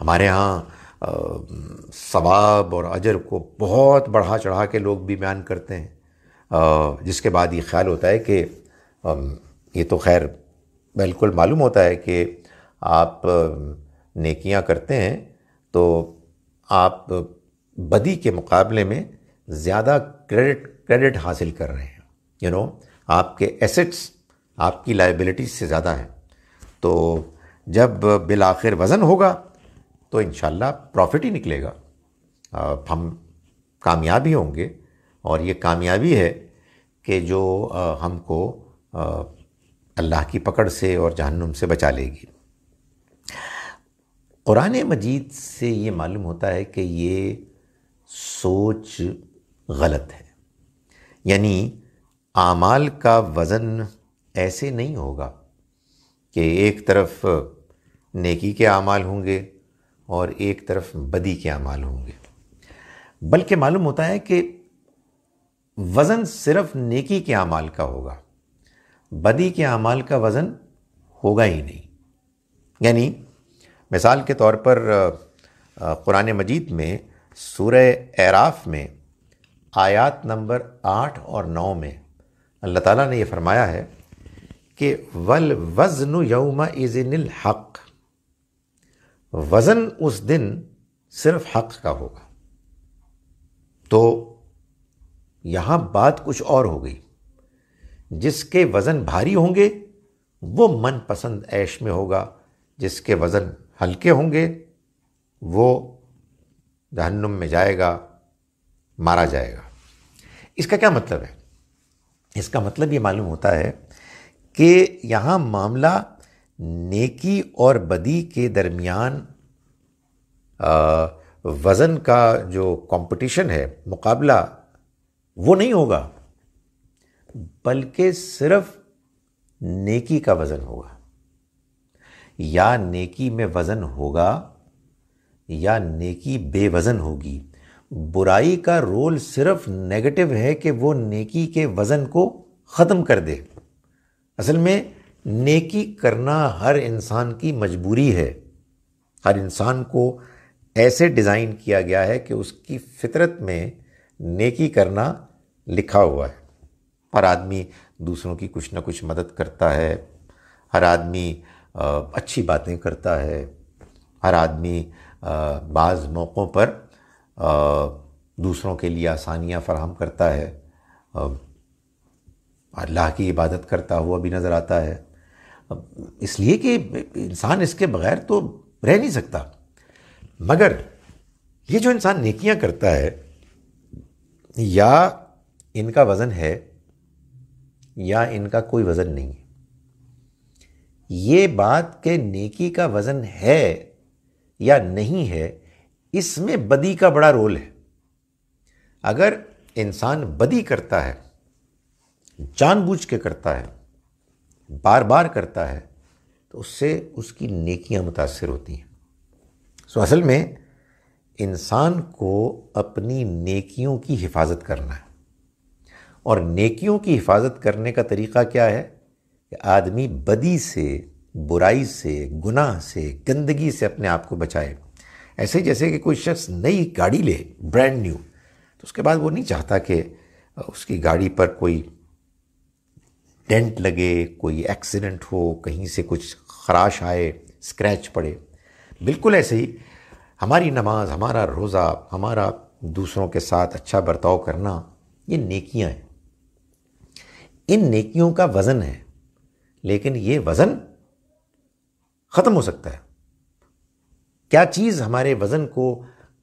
A: हमारे यहाँ सवाब और अजर को बहुत बढ़ा चढ़ा के लोग भी बयान करते हैं जिसके बाद ये ख्याल होता है कि ये तो खैर बिल्कुल मालूम होता है कि आप नेकियां करते हैं तो आप बदी के मुकाबले में ज़्यादा क्रेडिट क्रेडिट हासिल कर रहे हैं यू you नो know, आपके एसेट्स आपकी लाइबिलिटीज से ज़्यादा हैं तो जब बिल आखिर वज़न होगा तो इन प्रॉफिट ही निकलेगा आ, हम कामयाब ही होंगे और ये कामयाबी है कि जो आ, हमको अल्लाह की पकड़ से और जहन्नुम से बचा लेगी क़ुरान मजीद से ये मालूम होता है कि ये सोच गलत है यानी आमाल का वज़न ऐसे नहीं होगा कि एक तरफ नेकी के आमाल होंगे और एक तरफ बदी के अमाल होंगे बल्कि मालूम होता है कि वज़न सिर्फ नेकी के अमाल का होगा बदी के अमाल का वज़न होगा ही नहीं यानी मिसाल के तौर पर कुरान मजीद में सूरह एराफ में आयात नंबर आठ और नौ में अल्लाह ताला ने यह फरमाया है कि वल वज़न यौम इज़िन हक़ वज़न उस दिन सिर्फ हक का होगा तो यहाँ बात कुछ और हो गई जिसके वज़न भारी होंगे वो मनपसंद ऐश में होगा जिसके वज़न हल्के होंगे वो जहन्नुम में जाएगा मारा जाएगा इसका क्या मतलब है इसका मतलब ये मालूम होता है कि यहाँ मामला नेकी और बदी के दरमियान वज़न का जो कंपटीशन है मुकाबला वो नहीं होगा बल्कि सिर्फ नेकी का वज़न होगा या नेकी में वज़न होगा या नेकी बेवज़न होगी बुराई का रोल सिर्फ नेगेटिव है कि वो नेकी के वज़न को ख़त्म कर दे असल में नेकी करना हर इंसान की मजबूरी है हर इंसान को ऐसे डिज़ाइन किया गया है कि उसकी फितरत में नेकी करना लिखा हुआ है हर आदमी दूसरों की कुछ ना कुछ मदद करता है हर आदमी अच्छी बातें करता है हर आदमी बाज़ मौक़ों पर दूसरों के लिए आसानियाँ फराहम करता है अल्लाह की इबादत करता हुआ भी नज़र आता है इसलिए कि इंसान इसके बगैर तो रह नहीं सकता मगर ये जो इंसान नेकियां करता है या इनका वज़न है या इनका कोई वज़न नहीं है ये बात के नेकी का वज़न है या नहीं है इसमें बदी का बड़ा रोल है अगर इंसान बदी करता है जानबूझ के करता है बार बार करता है तो उससे उसकी नेकियां मुतासर होती हैं सो असल में इंसान को अपनी नेकियों की हिफाजत करना है और नेकियों की हिफाजत करने का तरीक़ा क्या है कि आदमी बदी से बुराई से गुनाह से गंदगी से अपने आप को बचाए ऐसे जैसे कि कोई शख्स नई गाड़ी ले ब्रांड न्यू तो उसके बाद वो नहीं चाहता कि उसकी गाड़ी पर कोई डेंट लगे कोई एक्सीडेंट हो कहीं से कुछ खराश आए स्क्रैच पड़े बिल्कुल ऐसे ही हमारी नमाज हमारा रोज़ा हमारा दूसरों के साथ अच्छा बर्ताव करना ये नेकियां हैं इन नेकियों का वज़न है लेकिन ये वज़न ख़त्म हो सकता है क्या चीज़ हमारे वज़न को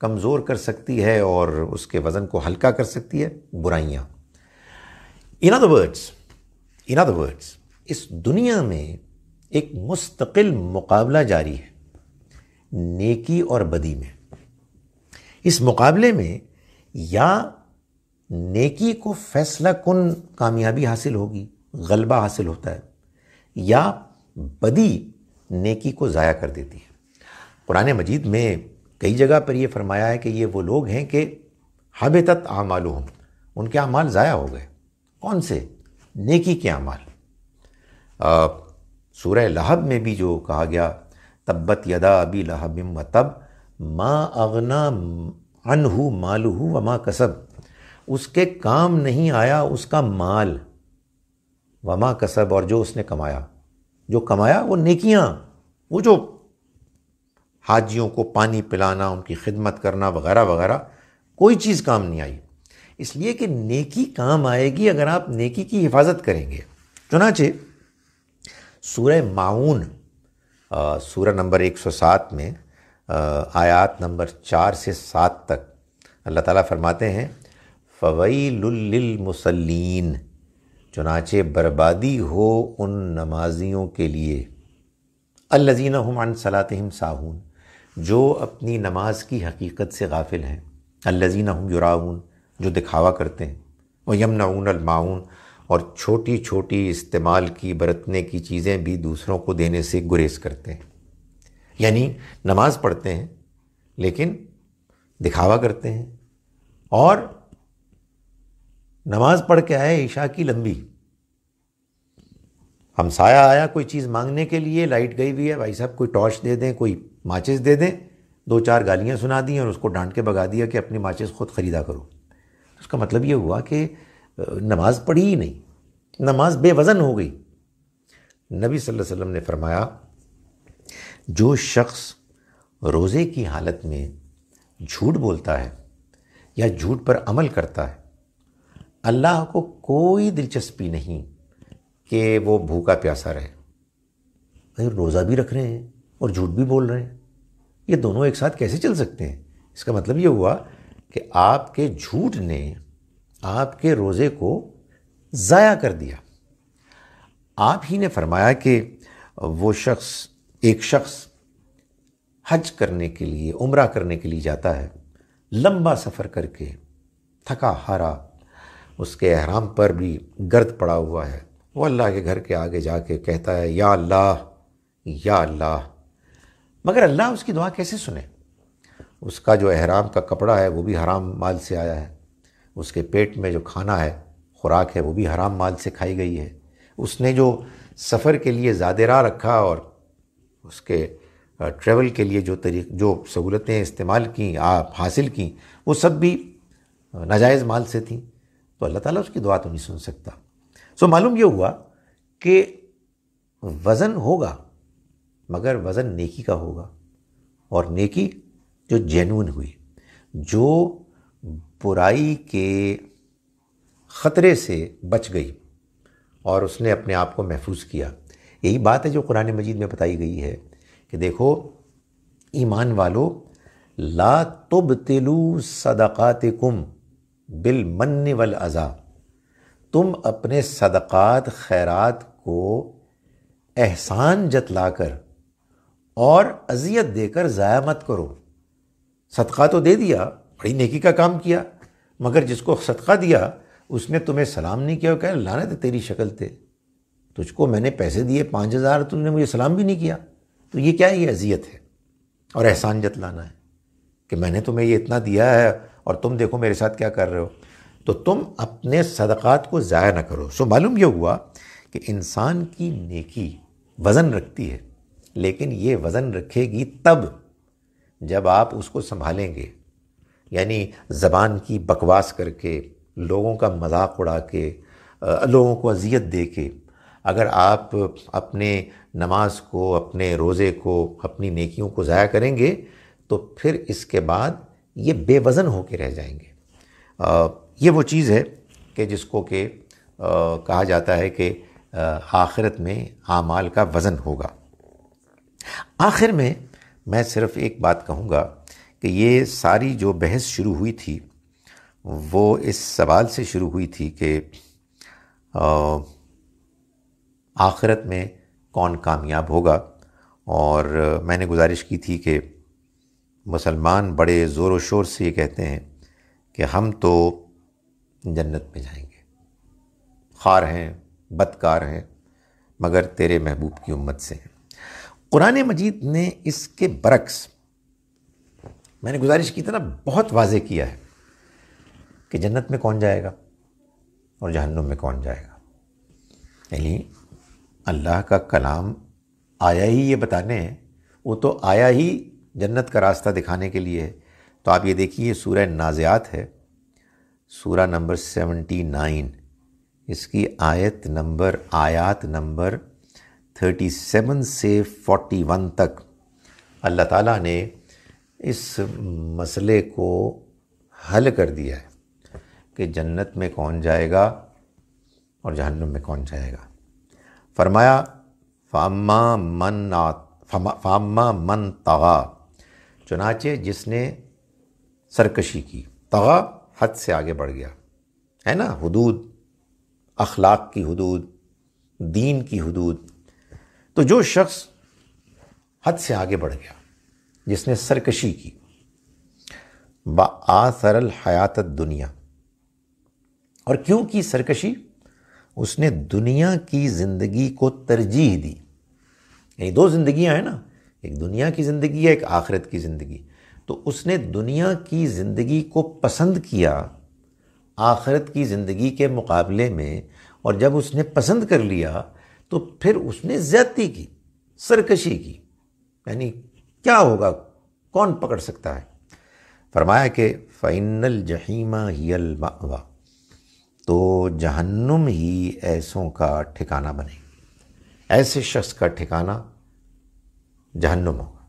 A: कमज़ोर कर सकती है और उसके वज़न को हल्का कर सकती है बुराइयाँ in other words in other words इस दुनिया में एक मुस्तकिल मुकाबला जारी है नेकी और बदी में इस मुकाबले में या नेकी को फैसला कन कामयाबी हासिल होगी गलबा हासिल होता है या बदी नेकी को ज़ाया कर देती है कुरान मजीद में कई जगह पर यह फरमाया है कि ये वो लोग हैं कि हबतत आमालूम उनके अमाल ज़ाया हो गए कौन से नेकी के अमाल सूर लहब में भी जो कहा गया तब्बत यदा अबी लहब व तब माँ अगना अन अनहू मालहू व माँ कसब उसके काम नहीं आया उसका माल व माँ कसब और जो उसने कमाया जो कमाया वो नेकियाँ वो जो हाजियों को पानी पिलाना उनकी खिदमत करना वगैरह वगैरह कोई चीज़ काम नहीं आई इसलिए कि नेकी काम आएगी अगर आप नेकी की हिफाजत करेंगे चुनाचे सूर माउन सूरह नंबर 107 में आ, आयात नंबर चार से सात तक अल्लाह ताला फरमाते हैं फ़वैलमसलिन चुनाचे बर्बादी हो उन नमाजियों के लिए अल्लजीन हम सलातम साहून जो अपनी नमाज की हकीकत से गाफिल हैं अल्लजीन हम जुराउन जो दिखावा करते हैं वह यमनाऊन अलमाउन और छोटी छोटी इस्तेमाल की बरतने की चीज़ें भी दूसरों को देने से गुरेज करते हैं यानी नमाज़ पढ़ते हैं लेकिन दिखावा करते हैं और नमाज पढ़ के आए ईशा की लंबी हमसाया आया कोई चीज़ मांगने के लिए लाइट गई हुई है भाई साहब कोई टॉर्च दे दें कोई माचिस दे दें दो चार गालियाँ सुना दी और उसको डांट के भगा दिया कि अपनी माचिस खुद ख़रीदा करो उसका मतलब ये हुआ कि नमाज पढ़ी ही नहीं नमाज बेवज़न हो गई नबी सल्लल्लाहु अलैहि वसल्लम ने फरमाया जो शख्स रोज़े की हालत में झूठ बोलता है या झूठ पर अमल करता है अल्लाह को कोई दिलचस्पी नहीं कि वो भूखा प्यासा रहे भाई रोज़ा भी रख रहे हैं और झूठ भी बोल रहे हैं ये दोनों एक साथ कैसे चल सकते हैं इसका मतलब ये हुआ कि आपके झूठ ने आपके रोज़े को ज़ाया कर दिया आप ही ने फरमाया कि वो शख्स एक शख्स हज करने के लिए उम्र करने के लिए जाता है लंबा सफ़र करके थका हारा उसके अहराम पर भी गर्द पड़ा हुआ है वो अल्लाह के घर के आगे जाके कहता है या अल्लाह या अल्लाह मगर अल्लाह उसकी दुआ कैसे सुने उसका जो अहराम का कपड़ा है वो भी हराम माल से आया है उसके पेट में जो खाना है खुराक है वो भी हराम माल से खाई गई है उसने जो सफ़र के लिए ज़ादेरा रखा और उसके ट्रैवल के लिए जो तरीक जो सहूलतें इस्तेमाल की आप हासिल की वो सब भी नाजायज़ माल से थी तो अल्लाह ताला उसकी दुआ तो नहीं सुन सकता सो मालूम ये हुआ कि वज़न होगा मगर वज़न नेकी का होगा और नेकी जो जेनुन हुई जो बुराई के ख़तरे से बच गई और उसने अपने आप को महफूज किया यही बात है जो कुरान मजीद में बताई गई है कि देखो ईमान वालो ला तुब तिलु सदक़ात कुम बिल मन वल अज़ा तुम अपने सदक़ात खैरात को एहसान कर और अजियत देकर ज़ाया मत करो सदका तो दे दिया बड़ी नेकी का काम किया मगर जिसको सदका दिया उसने तुम्हें सलाम नहीं किया कह लाने थे तेरी शक्ल थे तुझको मैंने पैसे दिए पाँच हज़ार तुमने मुझे सलाम भी नहीं किया तो ये क्या है ये अजियत है और एहसान जतलाना है कि मैंने तुम्हें ये इतना दिया है और तुम देखो मेरे साथ क्या कर रहे हो तो तुम अपने सदक़ात को ज़ाया ना करो सो मालूम यह हुआ कि इंसान की नेकी वज़न रखती है लेकिन ये वज़न रखेगी तब जब आप उसको संभालेंगे यानी ज़बान की बकवास करके लोगों का मजाक उड़ा के लोगों को अजियत दे के अगर आप अपने नमाज को अपने रोज़े को अपनी नेकियों को ज़ाया करेंगे तो फिर इसके बाद ये बेवज़न के रह जाएंगे आ, ये वो चीज़ है कि जिसको के आ, कहा जाता है कि आखिरत में आमाल का वज़न होगा आखिर में मैं सिर्फ एक बात कहूँगा कि ये सारी जो बहस शुरू हुई थी वो इस सवाल से शुरू हुई थी कि आखिरत में कौन कामयाब होगा और मैंने गुजारिश की थी कि मुसलमान बड़े ज़ोर व शोर से ये कहते हैं कि हम तो जन्नत में जाएंगे खार हैं बदकार हैं मगर तेरे महबूब की उम्मत से हैं कुरान मजीद ने इसके बरक्स मैंने गुजारिश की तरह बहुत वाजे किया है कि जन्नत में कौन जाएगा और जहन्नुम में कौन जाएगा यानी अल्लाह का कलाम आया ही ये बताने हैं वो तो आया ही जन्नत का रास्ता दिखाने के लिए है तो आप ये देखिए सूर नाज़ियात है सूरह नंबर सेवेंटी नाइन इसकी आयत नंबर आयात नंबर 37 से 41 तक अल्लाह ताला ने इस मसले को हल कर दिया है कि जन्नत में कौन जाएगा और जहन्नम में कौन जाएगा फरमाया फामा मन आ फामा मन तगा चुनाचे जिसने सरकशी की तगा हद से आगे बढ़ गया है ना हदूद अखलाक की हदूद दीन की हदूद तो जो शख्स हद से आगे बढ़ गया जिसने सरकशी की बासरल हयात दुनिया और क्यों की सरकशी उसने दुनिया की ज़िंदगी को तरजीह दी यानी दो जिंदगियां हैं ना एक दुनिया की ज़िंदगी है एक आखिरत की ज़िंदगी तो उसने दुनिया की ज़िंदगी को पसंद किया आखिरत की ज़िंदगी के मुकाबले में और जब उसने पसंद कर लिया तो फिर उसने ज्यादती की सरकशी की यानी क्या होगा कौन पकड़ सकता है फरमाया कि फाइनल जहीमा ही मावा तो जहन्नुम ही ऐसों का ठिकाना बने ऐसे शख्स का ठिकाना जहन्नुम होगा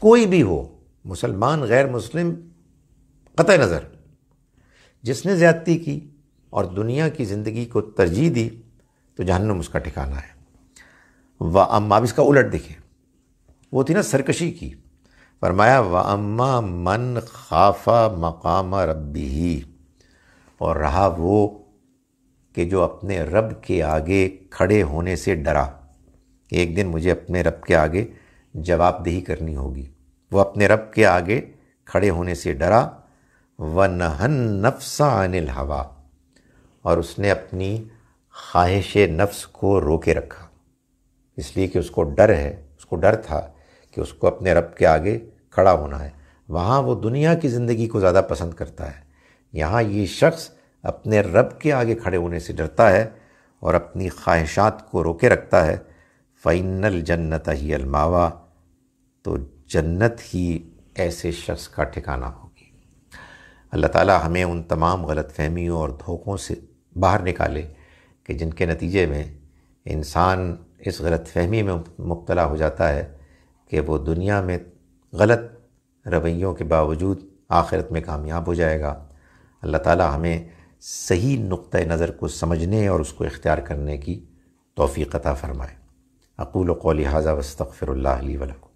A: कोई भी हो मुसलमान गैर मुस्लिम क़त नज़र जिसने ज़्यादती की और दुनिया की ज़िंदगी को तरजीह दी तो जहनम उसका ठिकाना है व अम्मा अब इसका उलट देखें वो थी ना सरकशी की फरमाया व अम्मा मन खाफा मकाम रबी ही और रहा वो कि जो अपने रब के आगे खड़े होने से डरा कि एक दिन मुझे अपने रब के आगे जवाबदेही करनी होगी वो अपने रब के आगे खड़े होने से डरा व नहन नफसा अनिल हवा और उसने अपनी ख्वाहिश नफ्स को रोके रखा इसलिए कि उसको डर है उसको डर था कि उसको अपने रब के आगे खड़ा होना है वहाँ वो दुनिया की ज़िंदगी को ज़्यादा पसंद करता है यहाँ ये शख्स अपने रब के आगे खड़े होने से डरता है और अपनी ख्वाहिशात को रोके रखता है फ़ैनल जन्नत ही अलमावा तो जन्नत ही ऐसे शख्स का ठिकाना होगी अल्लाह ताला हमें उन तमाम गलत फहमियों और धोखों से बाहर निकाले कि जिनके नतीजे में इंसान इस गलत फहमी में मुबतला हो जाता है कि वो दुनिया में गलत रवैयों के बावजूद आखिरत में कामयाब हो जाएगा अल्लाह ताला हमें सही नुक़ नज़र को समझने और उसको इख्तियार करने की तोफ़ी क़ता फ़रमाए अकूल कौली हाजा वस्तफ़िर वलकू